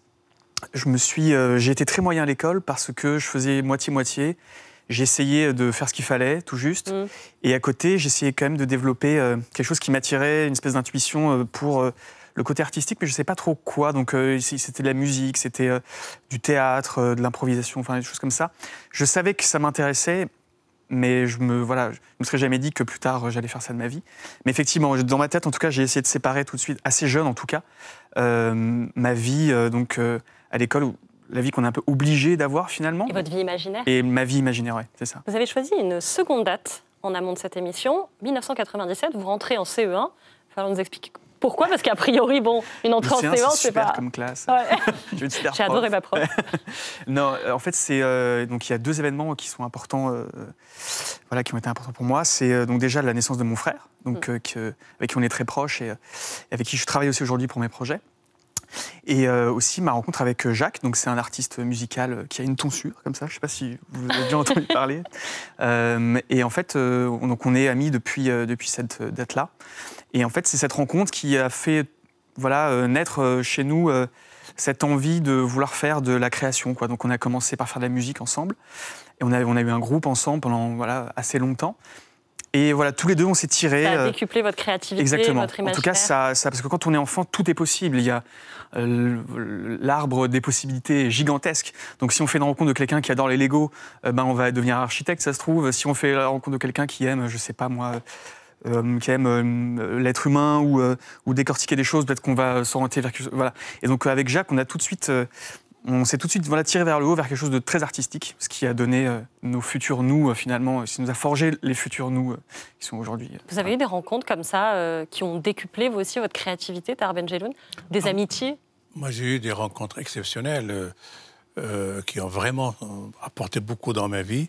je me suis, euh, j'ai été très moyen à l'école parce que je faisais moitié-moitié. J'essayais de faire ce qu'il fallait, tout juste. Mm. Et à côté, j'essayais quand même de développer euh, quelque chose qui m'attirait, une espèce d'intuition euh, pour le côté artistique, mais je ne sais pas trop quoi. Donc, euh, c'était de la musique, c'était euh, du théâtre, euh, de l'improvisation, enfin, des choses comme ça. Je savais que ça m'intéressait, mais je me, voilà, je me serais jamais dit que plus tard, j'allais faire ça de ma vie. Mais effectivement, dans ma tête, en tout cas, j'ai essayé de séparer tout de suite, assez jeune en tout cas, ma vie donc, à l'école la vie qu'on est un peu obligé d'avoir finalement. Et votre vie imaginaire Et ma vie imaginaire, oui, c'est ça. Vous avez choisi une seconde date en amont de cette émission, 1997, vous rentrez en CE1. Il nous expliquer pourquoi Parce qu'a priori, bon, une entrée en séance, c'est pas. comme classe. Ouais. J'ai adoré ma prof. non, euh, en fait, c'est euh, donc il y a deux événements qui sont importants, euh, voilà, qui ont été importants pour moi. C'est donc déjà la naissance de mon frère, donc mm. que, avec qui on est très proche et avec qui je travaille aussi aujourd'hui pour mes projets. Et aussi ma rencontre avec Jacques, donc c'est un artiste musical qui a une tonsure comme ça, je ne sais pas si vous avez déjà entendu parler. et en fait, donc on est amis depuis, depuis cette date-là. Et en fait, c'est cette rencontre qui a fait voilà, euh, naître euh, chez nous euh, cette envie de vouloir faire de la création. Quoi. Donc on a commencé par faire de la musique ensemble. Et on a, on a eu un groupe ensemble pendant voilà, assez longtemps. Et voilà, tous les deux, on s'est tirés. Ça a décuplé votre créativité, Exactement. votre imaginaire. En tout cas, ça, ça, parce que quand on est enfant, tout est possible. Il y a l'arbre des possibilités gigantesque. Donc, si on fait une rencontre de quelqu'un qui adore les Lego, ben, on va devenir architecte, ça se trouve. Si on fait la rencontre de quelqu'un qui aime, je sais pas moi, euh, quand même euh, l'être humain euh, ou, décortiquer des choses, peut-être qu'on va s'orienter vers quelque chose. Voilà. Et donc euh, avec Jacques, on a tout de suite, on s'est tout de suite voilà, tiré vers le haut, vers quelque chose de très artistique, ce qui a donné nos futurs nous finalement, ce qui nous a forgé les futurs nous qui sont aujourd'hui. Vous avez eu des rencontres comme ça qui ont décuplé vous aussi votre créativité, Tar Benjeloun Des ah. amitiés Moi j'ai eu des rencontres exceptionnelles qui ont vraiment apporté beaucoup dans ma vie.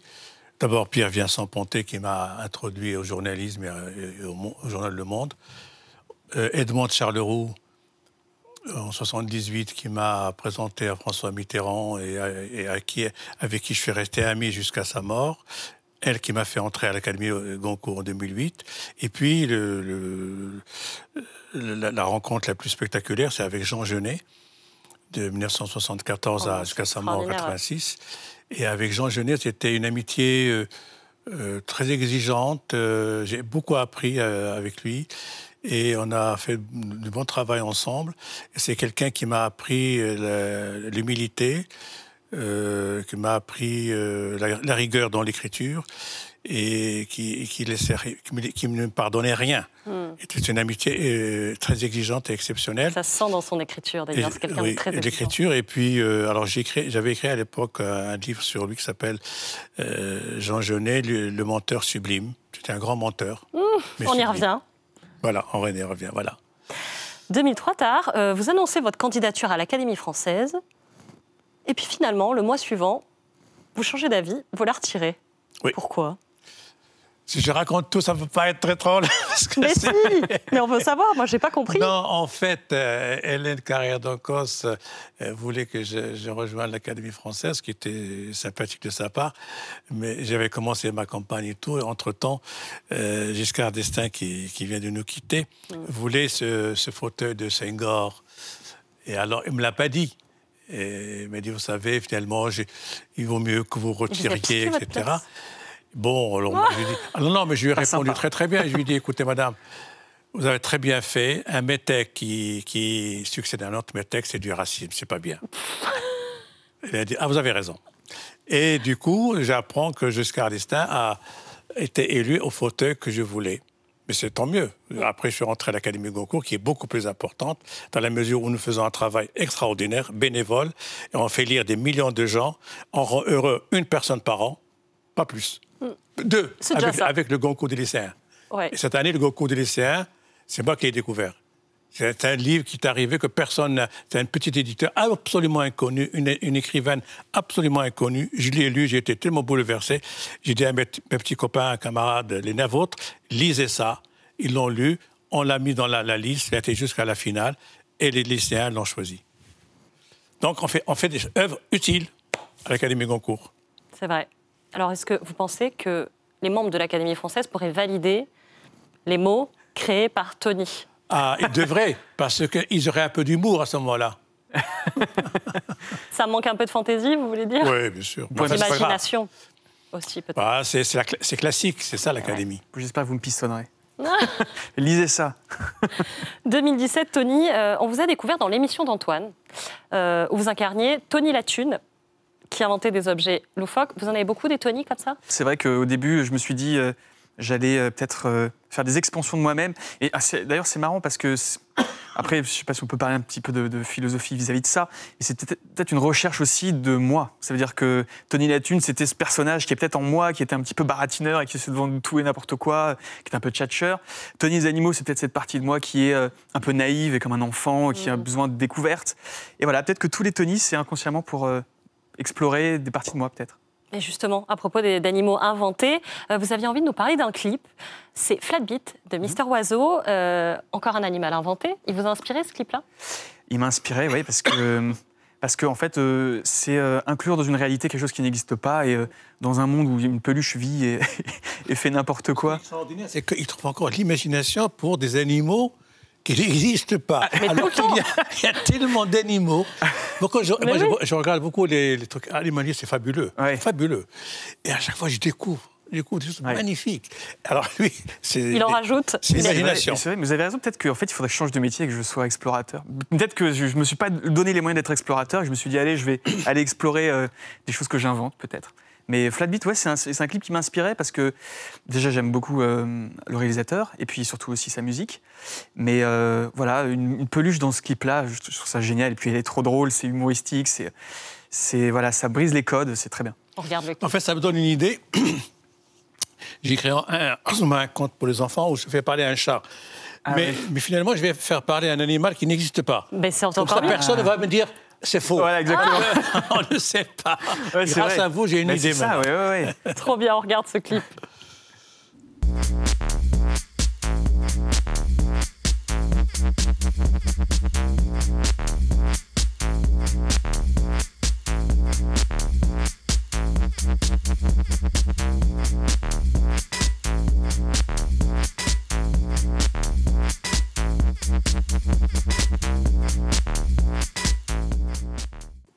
D'abord, Pierre Vincent Ponté, qui m'a introduit au journalisme et au, journal Le Monde. Euh, Edmond de Charleroux, en 1978, qui m'a présenté à François Mitterrand et, avec qui je suis resté ami jusqu'à sa mort. Elle qui m'a fait entrer à l'Académie Goncourt en 2008. Et puis, le, la, rencontre la plus spectaculaire, c'est avec Jean Genet, de 1974 jusqu'à sa mort en 1986. Et avec Jean Genet, c'était une amitié euh, euh, très exigeante. Euh, j'ai beaucoup appris avec lui et on a fait du bon travail ensemble. C'est quelqu'un qui m'a appris l'humilité, qui m'a appris la, rigueur dans l'écriture et qui, qui, me ne pardonnait rien. Hmm. C'était une amitié euh, très exigeante et exceptionnelle. Ça se sent dans son écriture d'ailleurs, c'est quelqu'un de très L'écriture, et puis, euh, j'avais écrit à l'époque un livre sur lui qui s'appelle euh, Jean Genet, le, menteur sublime. C'était un grand menteur. Hmm, on y revient. Voilà, on y revient, voilà. 2003 tard, vous annoncez votre candidature à l'Académie française, et puis finalement, le mois suivant, vous changez d'avis, vous la retirez. Oui. Pourquoi si je raconte tout, ça ne peut pas être très drôle. mais si, mais on veut savoir, moi, je n'ai pas compris. Non, en fait, euh, Hélène Carrière-Docos euh, euh, voulait que je, rejoigne l'Académie française, ce qui était sympathique de sa part, mais j'avais commencé ma campagne et tout, et entre-temps, Giscard d'Estaing, qui, vient de nous quitter, mm. voulait ce, fauteuil de Senghor. Et alors, il ne me l'a pas dit. Et il m'a dit, vous savez, finalement, il vaut mieux que vous retiriez, etc. Bon, je dis, ah, non, mais je lui ai répondu très très bien. Je lui ai dit, écoutez, madame, vous avez très bien fait. Un métèque qui, qui succède à un autre métèque, c'est du racisme, c'est pas bien. Elle a dit, ah, vous avez raison. Et du coup, j'apprends que Giscard d'Estaing a été élu au fauteuil que je voulais. Mais c'est tant mieux. Après, je suis rentré à l'Académie Goncourt, qui est beaucoup plus importante, dans la mesure où nous faisons un travail extraordinaire, bénévole, et on fait lire des millions de gens, on rend heureux une personne par an, pas plus. Deux, avec, le Goncourt des lycéens. cette année, le Goncourt des lycéens, c'est moi qui l'ai découvert. C'est un livre qui est arrivé que personne C'est un petit éditeur absolument inconnu, une, écrivaine absolument inconnue. Je l'ai lu, j'ai été tellement bouleversé. J'ai dit à mes, petits copains, camarades, les autres, lisez ça. Ils l'ont lu, on l'a mis dans la, liste, c'était jusqu'à la finale, et les lycéens l'ont choisi. Donc on fait, on fait des œuvres utiles à l'Académie Goncourt. C'est vrai. Alors, est-ce que vous pensez que les membres de l'Académie française pourraient valider les mots créés par Tony Ah, ils devraient, parce qu'ils auraient un peu d'humour à ce moment-là. ça manque un peu de fantaisie, vous voulez dire Oui, bien sûr. D'imagination aussi, peut-être. Ah, c'est classique, c'est ça l'Académie. J'espère que vous me pistonnerez. Lisez ça. 2017, Tony, euh, on vous a découvert dans l'émission d'Antoine, euh, où vous incarniez Tony Latune, qui inventait des objets loufoques. Vous en avez beaucoup des Tony comme ça C'est vrai qu'au début, je me suis dit, euh, j'allais euh, peut-être euh, faire des expansions de moi-même. Et ah, d'ailleurs, c'est marrant parce que. Après, je ne sais pas si on peut parler un petit peu de, philosophie vis-à-vis de ça. Et c'était peut-être une recherche aussi de moi. Ça veut dire que Tony Latune, c'était ce personnage qui est peut-être en moi, qui était un petit peu baratineur et qui se devant tout et n'importe quoi, qui est un peu chatcher. Tony les animaux, c'est peut-être cette partie de moi qui est un peu naïve et comme un enfant, qui a mm. besoin de découverte. Et voilà, peut-être que tous les Tony, c'est inconsciemment pour explorer des parties de moi peut-être. Et justement, à propos d'animaux inventés, euh, vous aviez envie de nous parler d'un clip. C'est Flatbeat de mhm. Mister Oiseau, euh, encore un animal inventé. Il vous a inspiré ce clip-là Il m'a inspiré, oui, parce que parce que en fait, euh, c'est inclure dans une réalité quelque chose qui n'existe pas et dans un monde où une peluche vit et, fait n'importe quoi. C'est qu'il trouve encore l'imagination pour des animaux il n'existe pas. Ah, Alors qu'il y, a tellement d'animaux. moi, je, regarde beaucoup les, les trucs animaliers, c'est fabuleux. Fabuleux. Et à chaque fois, je découvre. Du coup, magnifique. Alors lui, c'est. Il en rajoute. C'est l'imagination. vous avez raison. Peut-être qu'en fait, il faudrait que je change de métier et que je sois explorateur. Peut-être que je ne me suis pas donné les moyens d'être explorateur. je me suis dit, allez, je vais aller explorer euh, des choses que j'invente, peut-être. Mais Flatbeat, ouais, c'est un, clip qui m'inspirait parce que déjà j'aime beaucoup euh, le réalisateur et puis surtout aussi sa musique. Mais euh, voilà, une, peluche dans ce clip-là, je, trouve ça génial. Et puis elle est trop drôle, c'est humoristique, c'est, c'est voilà, ça brise les codes, c'est très bien. On regarde le En fait, ça me donne une idée. J'ai créé un, un conte pour les enfants où je fais parler à un chat. Ah mais, finalement, je vais faire parler à un animal qui n'existe pas. Mais c'est Comme ça, personne ne va me dire c'est faux. Ah, on ne sait pas. Ouais, Grâce à vous, j'ai une idée. Trop bien, on regarde ce clip.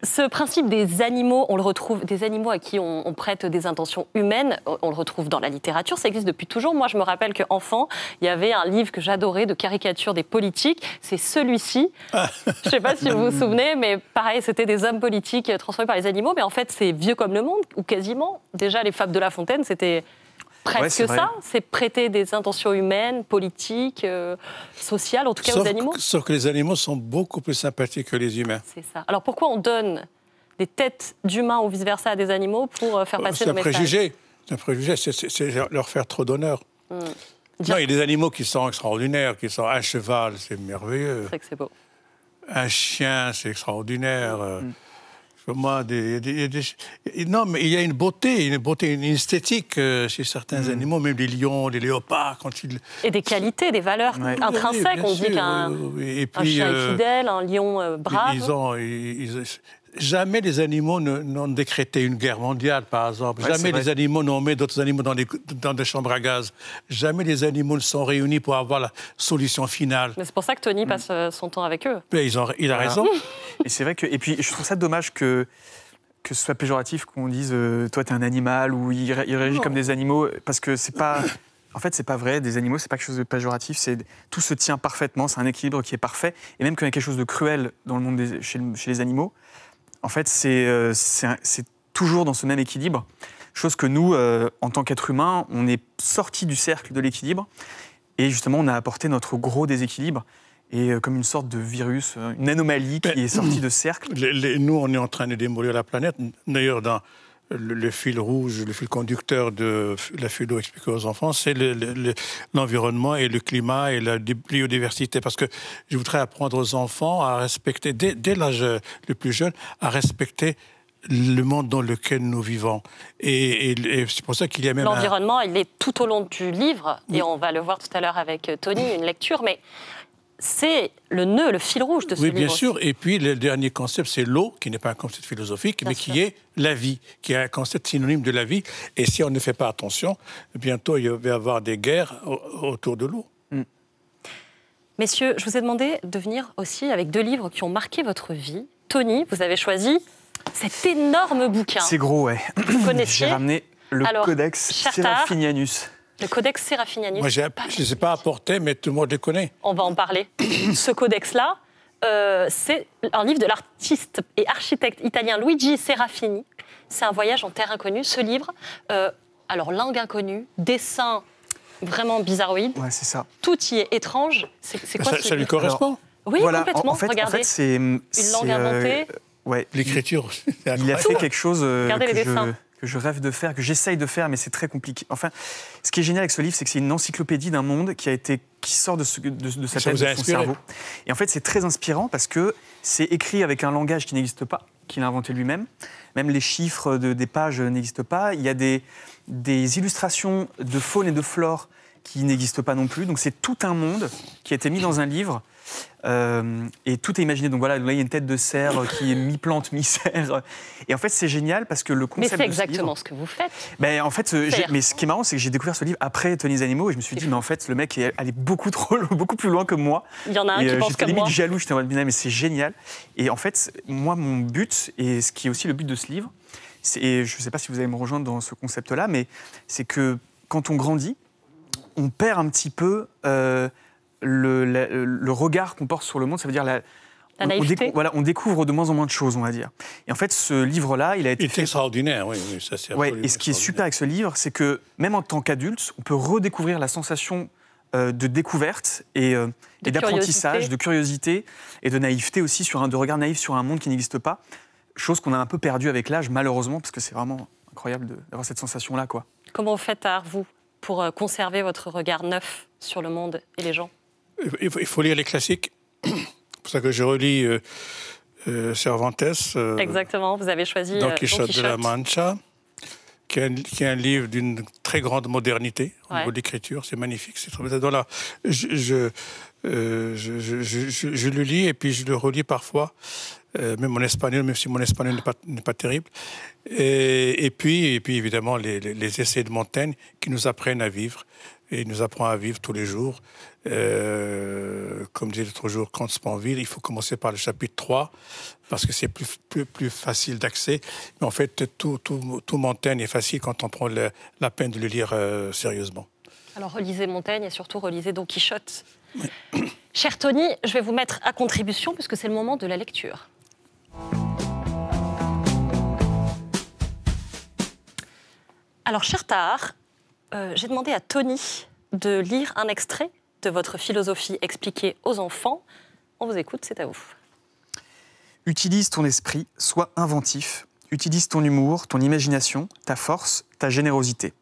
Ce principe des animaux, on le retrouve, des animaux à qui on, prête des intentions humaines, on, le retrouve dans la littérature, ça existe depuis toujours. Moi, je me rappelle qu'enfant, il y avait un livre que j'adorais de caricature des politiques, c'est celui-ci. Ah. je ne sais pas si vous vous souvenez, mais pareil, c'était des hommes politiques euh, transformés par les animaux, mais en fait, c'est vieux comme le monde, ou quasiment. Déjà, les fables de La Fontaine, c'était presque ça. C'est prêter des intentions humaines, politiques, euh, sociales, en tout cas aux animaux. Que, sauf que les animaux sont beaucoup plus sympathiques que les humains. C'est ça. Alors pourquoi on donne des têtes d'humains ou vice-versa à des animaux pour euh, faire euh, passer le message C'est un préjugé, c'est leur faire trop d'honneur. Hmm. Non, il y a des animaux qui sont extraordinaires, qui sont un cheval, c'est merveilleux. C'est vrai que c'est beau. Un chien, c'est extraordinaire. Hmm non, mais il y a une beauté, une beauté, une esthétique euh, chez certains mm. animaux, même des lions, des léopards. Quand ils... Et des qualités, des valeurs intrinsèques. on dit qu'un chien est euh, fidèle, un lion euh, brave jamais les animaux n'ont décrété une guerre mondiale, par exemple. jamais les animaux n'ont mis d'autres animaux dans, dans, des chambres à gaz. Jamais les animaux ne sont réunis pour avoir la solution finale. Mais c'est pour ça que Tony passe euh, son temps avec eux. ils ont, il a raison. et c'est vrai que. Et puis, je trouve ça dommage que que ce soit péjoratif qu'on dise toi euh, toi t'es un animal ou il, réagit comme des animaux parce que c'est pas en fait c'est pas vrai des animaux c'est pas quelque chose de péjoratif c'est tout se tient parfaitement c'est un équilibre qui est parfait et même qu'il y a quelque chose de cruel dans le monde chez, les animaux en fait, euh, c'est toujours dans ce même équilibre. Chose que nous, euh, en tant qu'êtres humains, on est sorti du cercle de l'équilibre. Et justement, on a apporté notre gros déséquilibre et euh, comme une sorte de virus, une anomalie qui est sortie de cercle. Les, nous, on est en train de démolir la planète. D'ailleurs, dans, le, fil rouge, le fil conducteur de la philo expliquée aux enfants, c'est l'environnement et le climat et la biodiversité. Parce que je voudrais apprendre aux enfants à respecter, dès, dès l'âge euh, le plus jeune, à respecter le monde dans lequel nous vivons. Et, c'est pour ça qu'il y a même... L'environnement, il est tout au long du livre, et on va le voir tout à l'heure avec euh, Tony, une lecture, mais c'est le nœud, le fil rouge de ce Oui, bien sûr. Et puis, le dernier concept, c'est l'eau, qui n'est pas un concept philosophique, mais qui est la vie, qui est un concept synonyme de la vie. Et si on ne fait pas attention, bientôt, il va y avoir des guerres autour de l'eau. Mm. Messieurs, je vous ai demandé de venir aussi avec deux livres qui ont marqué votre vie. Tony, vous avez choisi cet énorme bouquin. C'est gros, ouais. Vous connaissez ?– J'ai ramené le Codex le codex Serafinianus. Moi, je ne les ai pas apportés, mais tout le monde les connaît. On va en parler. Ce codex-là, euh, c'est un livre de l'artiste et architecte italien Luigi Serafini. C'est un voyage en terre inconnue. Ce livre, euh, alors langue inconnue, dessin vraiment bizarroïde. Ouais, c'est ça. Tout y est étrange. C'est, quoi ça, ce lui correspond Oui, complètement. En, fait, Regardez, c'est, une langue euh, inventée. ouais. L'écriture. Il a fait quelque chose. Regardez les dessins que je rêve de faire, que j'essaye de faire, mais c'est très compliqué. Enfin, ce qui est génial avec ce livre, c'est que c'est une encyclopédie d'un monde qui a été qui sort de, de, sa tête, de son cerveau. Et en fait, c'est très inspirant parce que c'est écrit avec un langage qui n'existe pas, qu'il a inventé lui-même. Même les chiffres des pages n'existent pas. Il y a des, des illustrations de faune et de flore qui n'existe pas non plus. Donc c'est tout un monde qui a été mis dans un livre. Euh, et tout est imaginé. Donc voilà, là, il y a une tête de cerf qui est mi-plante, mi-cerf. Et en fait, c'est génial parce que le concept. Mais c'est exactement ce, que vous faites. Ben, en fait, euh, mais ce qui est marrant, c'est que j'ai découvert ce livre après Tony Animaux et je me suis dit, mais en fait, le mec est allé beaucoup trop, beaucoup plus loin que moi. Il y en a un qui euh, pense comme limite jaloux, j'étais en mode, mais c'est génial. Et en fait, moi, mon but, et ce qui est aussi le but de ce livre, et je ne sais pas si vous allez me rejoindre dans ce concept-là, mais c'est que quand on grandit, on perd un petit peu euh, le, regard qu'on porte sur le monde, ça veut dire la, on, on, découvre de moins en moins de choses, on va dire. Et en fait, ce livre-là, il a été. Il extraordinaire, oui, ça Et ce qui est super avec ce livre, c'est que même en tant qu'adulte, on peut redécouvrir la sensation euh, de découverte et, euh, d'apprentissage, de curiosité et de naïveté aussi, sur un, de regard naïf sur un monde qui n'existe pas. Chose qu'on a un peu perdue avec l'âge, malheureusement, parce que c'est vraiment incroyable d'avoir cette sensation-là. quoi. Comment vous faites, à vous, pour euh, conserver votre regard neuf sur le monde et les gens Il faut lire les classiques. C'est pour ça que je relis euh, euh, Cervantes. Exactement, vous avez choisi Don Quichotte, de la Mancha, qui est un, livre d'une très grande modernité au niveau de C'est magnifique. C'est je, je, je le lis et puis je le relis parfois. Euh, même mon espagnol, même si mon espagnol n'est pas, terrible. Et, puis, et puis, évidemment, les, essais de Montaigne qui nous apprennent à vivre. Et il nous apprend à vivre tous les jours. Euh, comme disait l'autre jour en ville, il faut commencer par le chapitre 3, parce que c'est plus, plus, plus, facile d'accès. Mais en fait, tout, tout, tout, Montaigne est facile quand on prend la peine de le lire euh, sérieusement. Alors relisez Montaigne et surtout relisez Don Quichotte. Cher Tony, je vais vous mettre à contribution puisque c'est le moment de la lecture. Alors, cher Tahar, euh, j'ai demandé à Tony de lire un extrait de votre philosophie expliquée aux enfants. On vous écoute, c'est à vous. Utilise ton esprit, sois inventif, utilise ton humour, ton imagination, ta force, ta générosité.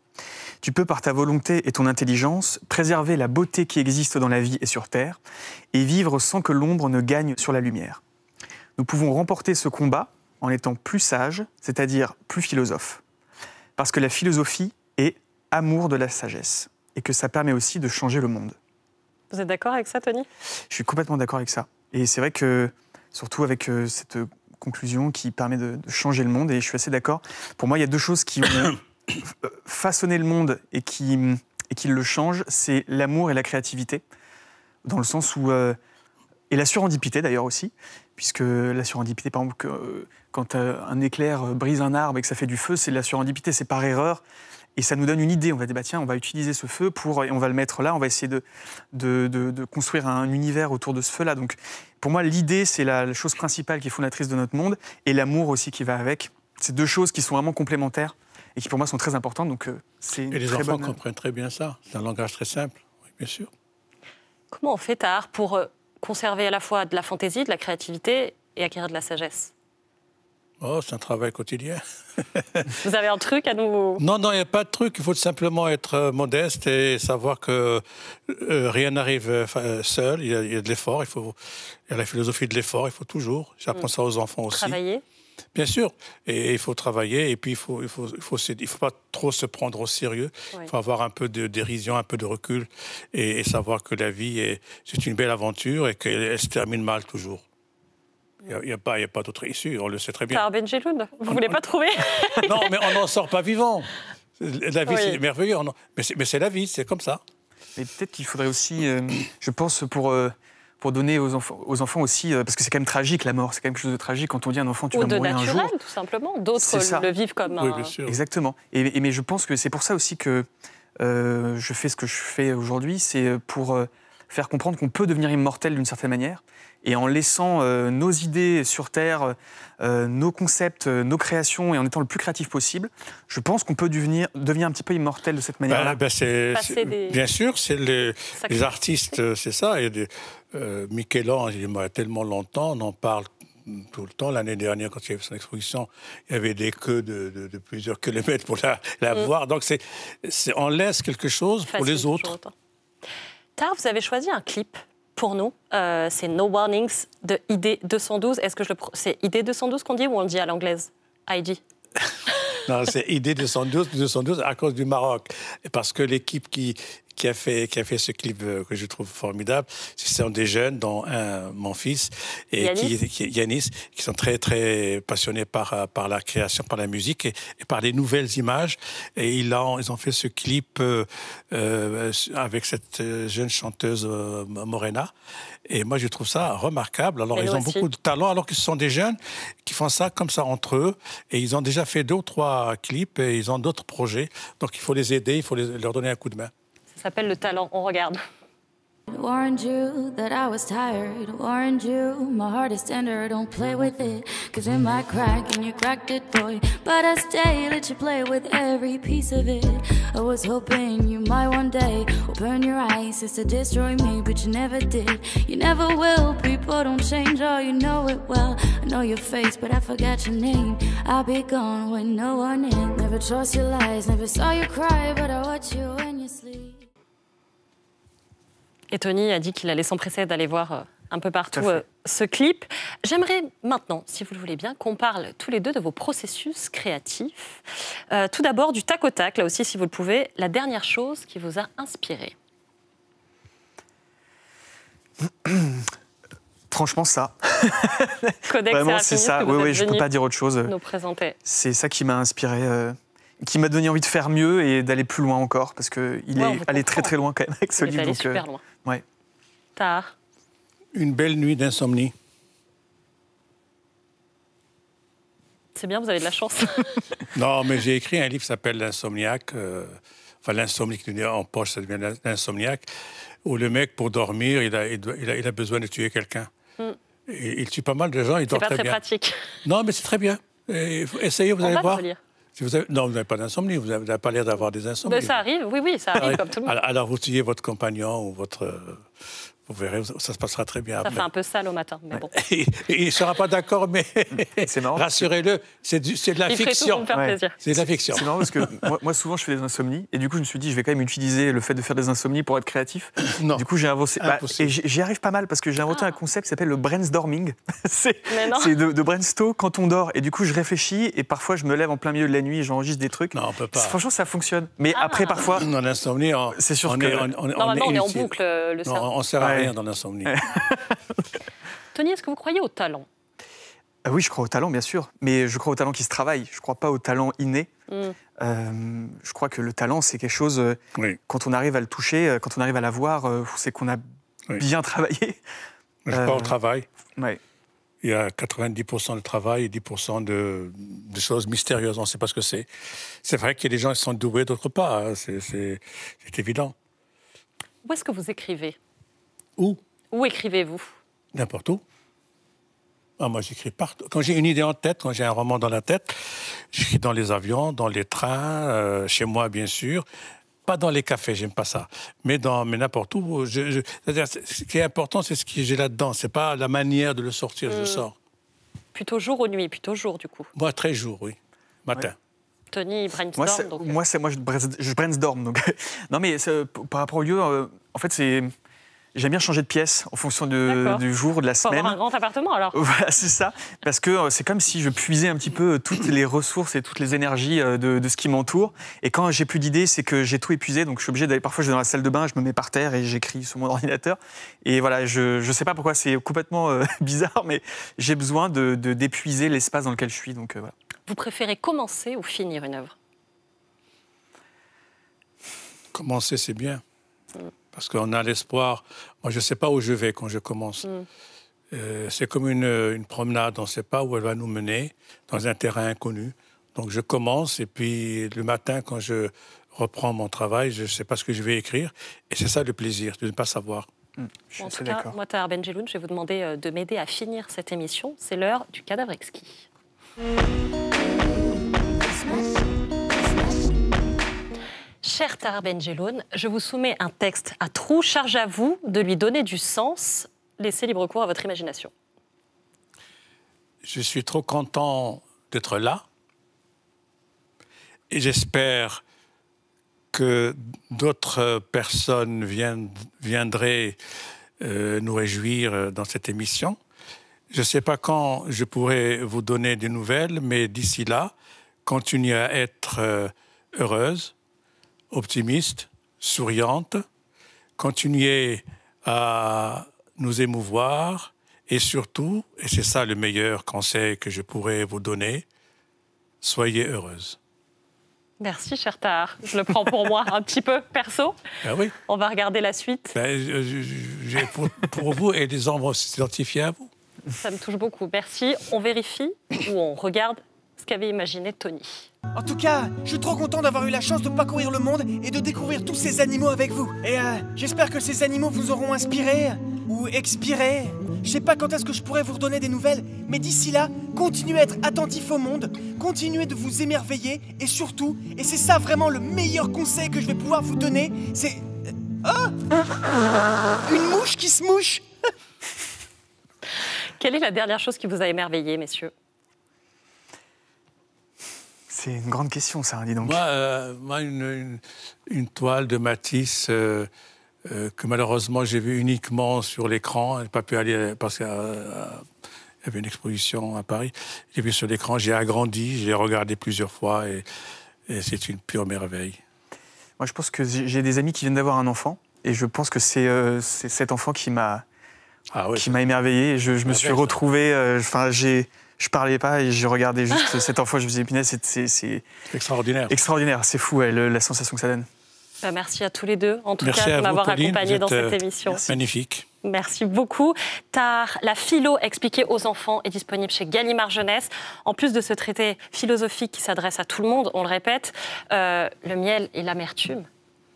Tu peux par ta volonté et ton intelligence préserver la beauté qui existe dans la vie et sur Terre et vivre sans que l'ombre ne gagne sur la lumière. Nous pouvons remporter ce combat en étant plus sages, c'est-à-dire plus philosophes. Parce que la philosophie est amour de la sagesse et que ça permet aussi de changer le monde. Vous êtes d'accord avec ça, Tony Je suis complètement d'accord avec ça. Et c'est vrai que, surtout avec euh, cette conclusion qui permet de, changer le monde, et je suis assez d'accord. Pour moi, il y a deux choses qui ont façonné le monde et qui, et qui le changent, c'est l'amour et la créativité, dans le sens où... Euh, et la surendipité d'ailleurs aussi, puisque la surendipité, par exemple, euh, quand euh, un éclair euh, brise un arbre et que ça fait du feu, c'est la surendipité, c'est par erreur. Et ça nous donne une idée. On va dire, bah, tiens, on va utiliser ce feu pour, et on va le mettre là, on va essayer de, de, construire un univers autour de ce feu-là. Donc, pour moi, l'idée, c'est la, chose principale qui est fondatrice de notre monde, et l'amour aussi qui va avec. C'est deux choses qui sont vraiment complémentaires et qui, pour moi, sont très importantes. Donc, c'est et les enfants comprennent très bien ça. C'est un langage très simple, bien sûr. Comment on fait, tard pour conserver à la fois de la fantaisie, de la créativité et acquérir de la sagesse Oh, c'est un travail quotidien. Vous avez un truc à nous Non, non, il n'y a pas de truc. Il faut simplement être euh, modeste et savoir que euh, rien n'arrive euh, seul. Il y, a, de l'effort. Il faut, il y a la philosophie de l'effort. Il faut toujours. J'apprends mm. ça aux enfants aussi. Travailler. Bien sûr, et il faut travailler, et puis il faut, il faut, il faut, pas trop se prendre au sérieux. Il faut avoir un peu de dérision, un peu de recul, et, savoir que la vie est, c'est une belle aventure et qu'elle se termine mal toujours. Il n'y a, a, pas, d'autre issue, on le sait très bien. Par Benjeloun, vous ne voulez pas trouver Non, mais on n'en sort pas vivant. La vie, c'est merveilleux, mais c'est la vie, c'est comme ça. Mais peut-être qu'il faudrait aussi, euh, je pense, pour euh, pour donner aux, enfants aussi, euh, parce que c'est quand même tragique la mort, c'est quand même quelque chose de tragique quand on dit à un enfant tu Ou de mourir naturel, un jour. tout simplement. D'autres le vivent comme un. Exactement. Et, mais je pense que c'est pour ça aussi que euh, je fais ce que je fais aujourd'hui, c'est euh, pour faire comprendre qu'on peut devenir immortel d'une certaine manière, et en laissant euh, nos idées sur Terre, euh, nos concepts, euh, nos créations, et en étant le plus créatif possible, je pense qu'on peut devenir, un petit peu immortel de cette manière-là. Bah, bah, bien sûr, c'est les, artistes, c'est ça. Et Michel-Ange, il y tellement longtemps, on en parle tout le temps. L'année dernière, quand il y avait son exposition, il y avait des queues de, plusieurs kilomètres pour la, mm. voir. Donc, c'est on laisse quelque chose pour les autres vous avez choisi un clip pour nous. Euh, c'est No Warnings de ID212. Est-ce que c'est ID212 qu'on dit ou on le dit à l'anglaise ID Non, c'est ID212, 212 à cause du Maroc. Parce que l'équipe qui, qui a fait, qui a fait ce clip euh, que je trouve formidable. Ce sont des jeunes, dont un, mon fils, et Yanis. Qui, Yanis, qui sont très, très passionnés par, euh, par la création, par la musique et, par les nouvelles images. Et ils ont, ils ont fait ce clip euh, euh avec cette jeune chanteuse Morena. Et moi, je trouve ça remarquable. Alors, ils ont beaucoup de talent, alors que ce sont des jeunes qui font ça comme ça entre eux. Et ils ont déjà fait deux ou trois clips et ils ont d'autres projets. Donc, il faut les aider, il faut leur donner un coup de main s'appelle le talent, on regarde. Warned you that I was tired. Warned you my heart is tender. Don't play with it, cause in my crack and you cracked it, boy. But I stay, let you play with every piece of it. I was hoping you might one day open your eyes just to destroy me, but you never did. You never will. People don't change, oh, you know it well. I know your face, but I forgot your name. I'll be gone when no one in. Never trust your lies, never saw you cry, but I watch you when you sleep. Et Tony a dit qu'il allait s'empresser d'aller voir euh, un peu partout euh, ce clip. J'aimerais maintenant, si vous le voulez bien, qu'on parle tous les deux de vos processus créatifs. Euh, tout d'abord, du tac au tac, là aussi, si vous le pouvez, la dernière chose qui vous a inspiré. Franchement, ça. Vraiment, c'est ça. Oui, oui, je ne peux pas dire autre chose. C'est ça qui m'a inspiré. qui m'a donné envie de faire mieux et d'aller plus loin encore, parce qu'il est allé très très loin quand même avec ce il Est allé super loin. Tard. Une belle nuit d'insomnie. C'est bien, vous avez de la chance. non, mais j'ai écrit un livre qui s'appelle L'insomniaque. Euh, l'insomnie qui est en poche, ça devient l'insomniaque. Où le mec, pour dormir, il a, besoin de tuer quelqu'un. Mm. Il, tue pas mal de gens, il dort très pas très, pratique. Non, mais c'est très bien. Essayez, vous allez va voir non, vous n'avez pas d'insomnie, vous n'avez pas l'air d'avoir des ben, insomnies. ça arrive, oui, oui, ça arrive comme tout le monde. Alors, vous tuez votre compagnon ou votre euh, vous verrez, ça se passera très bien. Ça fait un peu sale au matin, mais bon. il ne sera pas d'accord, mais rassurez-le, c'est de la il fiction. plaisir. C'est de la fiction. C'est marrant parce que moi, souvent, je fais des insomnies, et du coup, je me suis dit, je vais quand même utiliser le fait de faire des insomnies pour être créatif. Non. Du coup, j'ai avancé. Bah, et j'y arrive pas mal parce que j'ai inventé un ah. concept qui s'appelle le brainstorming. c'est de, de brainstorm quand on dort. Et du coup, je réfléchis, et parfois, je me lève en plein milieu de la nuit et j'enregistre des trucs. Non, on peut pas. Franchement, ça fonctionne. Mais ah. après, parfois. Dans l'insomnie, c'est sûr est, en boucle, euh, le dans l'insomnie. Tony, est-ce que vous croyez au talent ah oui, je crois au talent, bien sûr, mais je crois au talent qui se travaille. Je ne crois pas au talent inné. Mm. Euh, je crois que le talent, c'est quelque chose, euh, quand on arrive à le toucher, euh, quand on arrive à l'avoir, c'est qu'on a bien travaillé. Je crois au travail. Il y a 90% de travail et 10% de, choses mystérieuses, on ne sait pas ce que c'est. C'est vrai qu'il y a des gens qui sont doués, d'autres pas, hein. c'est évident. Où est-ce que vous écrivez où Où écrivez-vous N'importe où. Ah, moi, j'écris partout. Quand j'ai une idée en tête, quand j'ai un roman dans la tête, j'écris dans les avions, dans les trains, euh, chez moi, bien sûr. Pas dans les cafés, j'aime pas ça. Mais dans, mais n'importe où. c'est-à-dire, ce qui est important, c'est ce que j'ai là-dedans. C'est pas la manière de le sortir, je le hmm. sors. Plutôt jour ou nuit Plutôt jour, du coup Moi, très jour, oui. Matin. Ouais. Tony brainstorm. Euh. Moi, c'est, moi, je brainstorm. Donc... non, mais par rapport au lieu, euh, en fait, c'est J'aime bien changer de pièce en fonction du jour de la Faut semaine. Avoir un grand appartement alors. Voilà, c'est ça. Parce que euh, c'est comme si je puisais un petit peu euh, toutes les ressources et toutes les énergies euh, de, ce qui m'entoure. Et quand j'ai plus d'idées, c'est que j'ai tout épuisé. Donc je suis obligé d'aller. Parfois, je vais dans la salle de bain, je me mets par terre et j'écris sur mon ordinateur. Et voilà, je ne sais pas pourquoi, c'est complètement bizarre, mais j'ai besoin de d'épuiser l'espace dans lequel je suis. Donc voilà. Vous préférez commencer ou finir une œuvre Commencer, c'est bien. Parce qu'on a l'espoir. Moi, je ne sais pas où je vais quand je commence. Mm. Euh, c'est comme une, promenade, on ne sait pas où elle va nous mener, dans un terrain inconnu. Donc je commence et puis le matin, quand je reprends mon travail, je ne sais pas ce que je vais écrire. Et c'est ça le plaisir, de ne pas savoir. Mm. en tout cas, moi, Tahar Benjeloun, je vais vous demander euh, de m'aider à finir cette émission. C'est l'heure du cadavre exquis. Cher Tara Benjeloun, je vous soumets un texte à trous, charge à vous de lui donner du sens. Laissez libre cours à votre imagination. Je suis trop content d'être là et j'espère que d'autres personnes viendraient euh, nous réjouir euh, dans cette émission. Je ne sais pas quand je pourrai vous donner des nouvelles, mais d'ici là, continuez à être euh, heureuse optimiste, souriante, continuez à nous émouvoir et surtout, et c'est ça le meilleur conseil que je pourrais vous donner, soyez heureuse. Merci, cher Tahar. Je le prends pour moi un petit peu perso. Ah oui. On va regarder la suite. Ben, pour, vous et des ombres s'identifier à vous. Ça me touche beaucoup. Merci. On vérifie ou on regarde qu'avait imaginé Tony. En tout cas, je suis trop content d'avoir eu la chance de parcourir le monde et de découvrir tous ces animaux avec vous. Et euh, j'espère que ces animaux vous auront inspiré euh, ou expiré. Je sais pas quand est-ce que je pourrai vous redonner des nouvelles, mais d'ici là, continuez à être attentif au monde, continuez de vous émerveiller et surtout, et c'est ça vraiment le meilleur conseil que je vais pouvoir vous donner, c'est... Euh, oh Une mouche qui se mouche Quelle est la dernière chose qui vous a émerveillé, messieurs c'est une grande question, ça, hein, dis donc. Moi, euh, une, toile de Matisse euh, euh, que malheureusement j'ai vue uniquement sur l'écran. n'ai pas pu aller parce qu'il y avait une exposition à Paris. J'ai vu sur l'écran, j'ai agrandi, j'ai regardé plusieurs fois et, c'est une pure merveille. Moi, je pense que j'ai des amis qui viennent d'avoir un enfant et je pense que c'est cet enfant qui m'a ah qui m'a émerveillé. je, je me suis retrouvé. Enfin, j'ai je parlais pas et j'ai regardais juste cette enfant Je me disais, c'est extraordinaire. Extraordinaire, c'est fou la sensation que ça donne. Bah, merci à tous les deux, en tout cas, de m'avoir accompagné dans cette euh, émission. Merci. Magnifique. Merci beaucoup. Tar, la philo expliquée aux enfants est disponible chez Gallimard Jeunesse. En plus de ce traité philosophique qui s'adresse à tout le monde, on le répète, euh, le miel et l'amertume,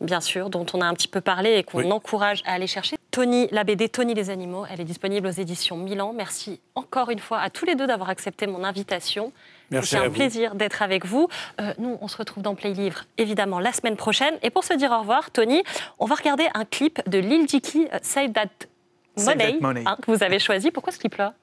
bien sûr, dont on a un petit peu parlé et qu'on encourage à aller chercher. Tony, la BD Tony les animaux. Elle est disponible aux éditions Milan. Merci encore une fois à tous les deux d'avoir accepté mon invitation. Merci. C'est un plaisir d'être avec vous. Euh, nous, on se retrouve dans Play Livre, évidemment, la semaine prochaine. Et pour se dire au revoir, Tony, on va regarder un clip de Lil Dicky, euh, Save That Money, hein, que vous avez choisi. Pourquoi ce clip-là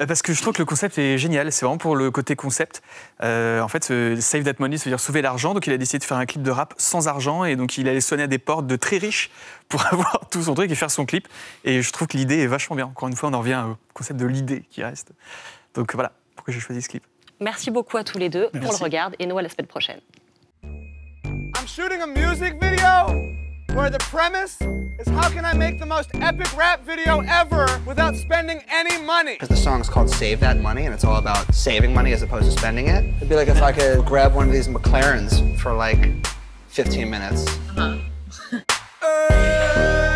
euh, parce que je trouve que le concept est génial. C'est vraiment pour le côté concept. Euh, en fait, save that money, ça veut dire sauver l'argent. Donc, il a décidé de faire un clip de rap sans argent. Et donc, il allait sonner à des portes de très riches pour avoir tout son truc et faire son clip. Et je trouve que l'idée est vachement bien. Encore une fois, on en revient au concept de l'idée qui reste. Donc, voilà pourquoi j'ai choisi ce clip. Merci beaucoup à tous les deux pour le regard. Et nous, à la semaine prochaine. I'm shooting a music where the premise is how can I make the most epic rap video ever without spending any money? Because the song's called Save That Money, and it's all about saving money as opposed to spending it. It'd be like if I could grab one of these McLarens for like 15 minutes. Uh-huh. Uh -huh.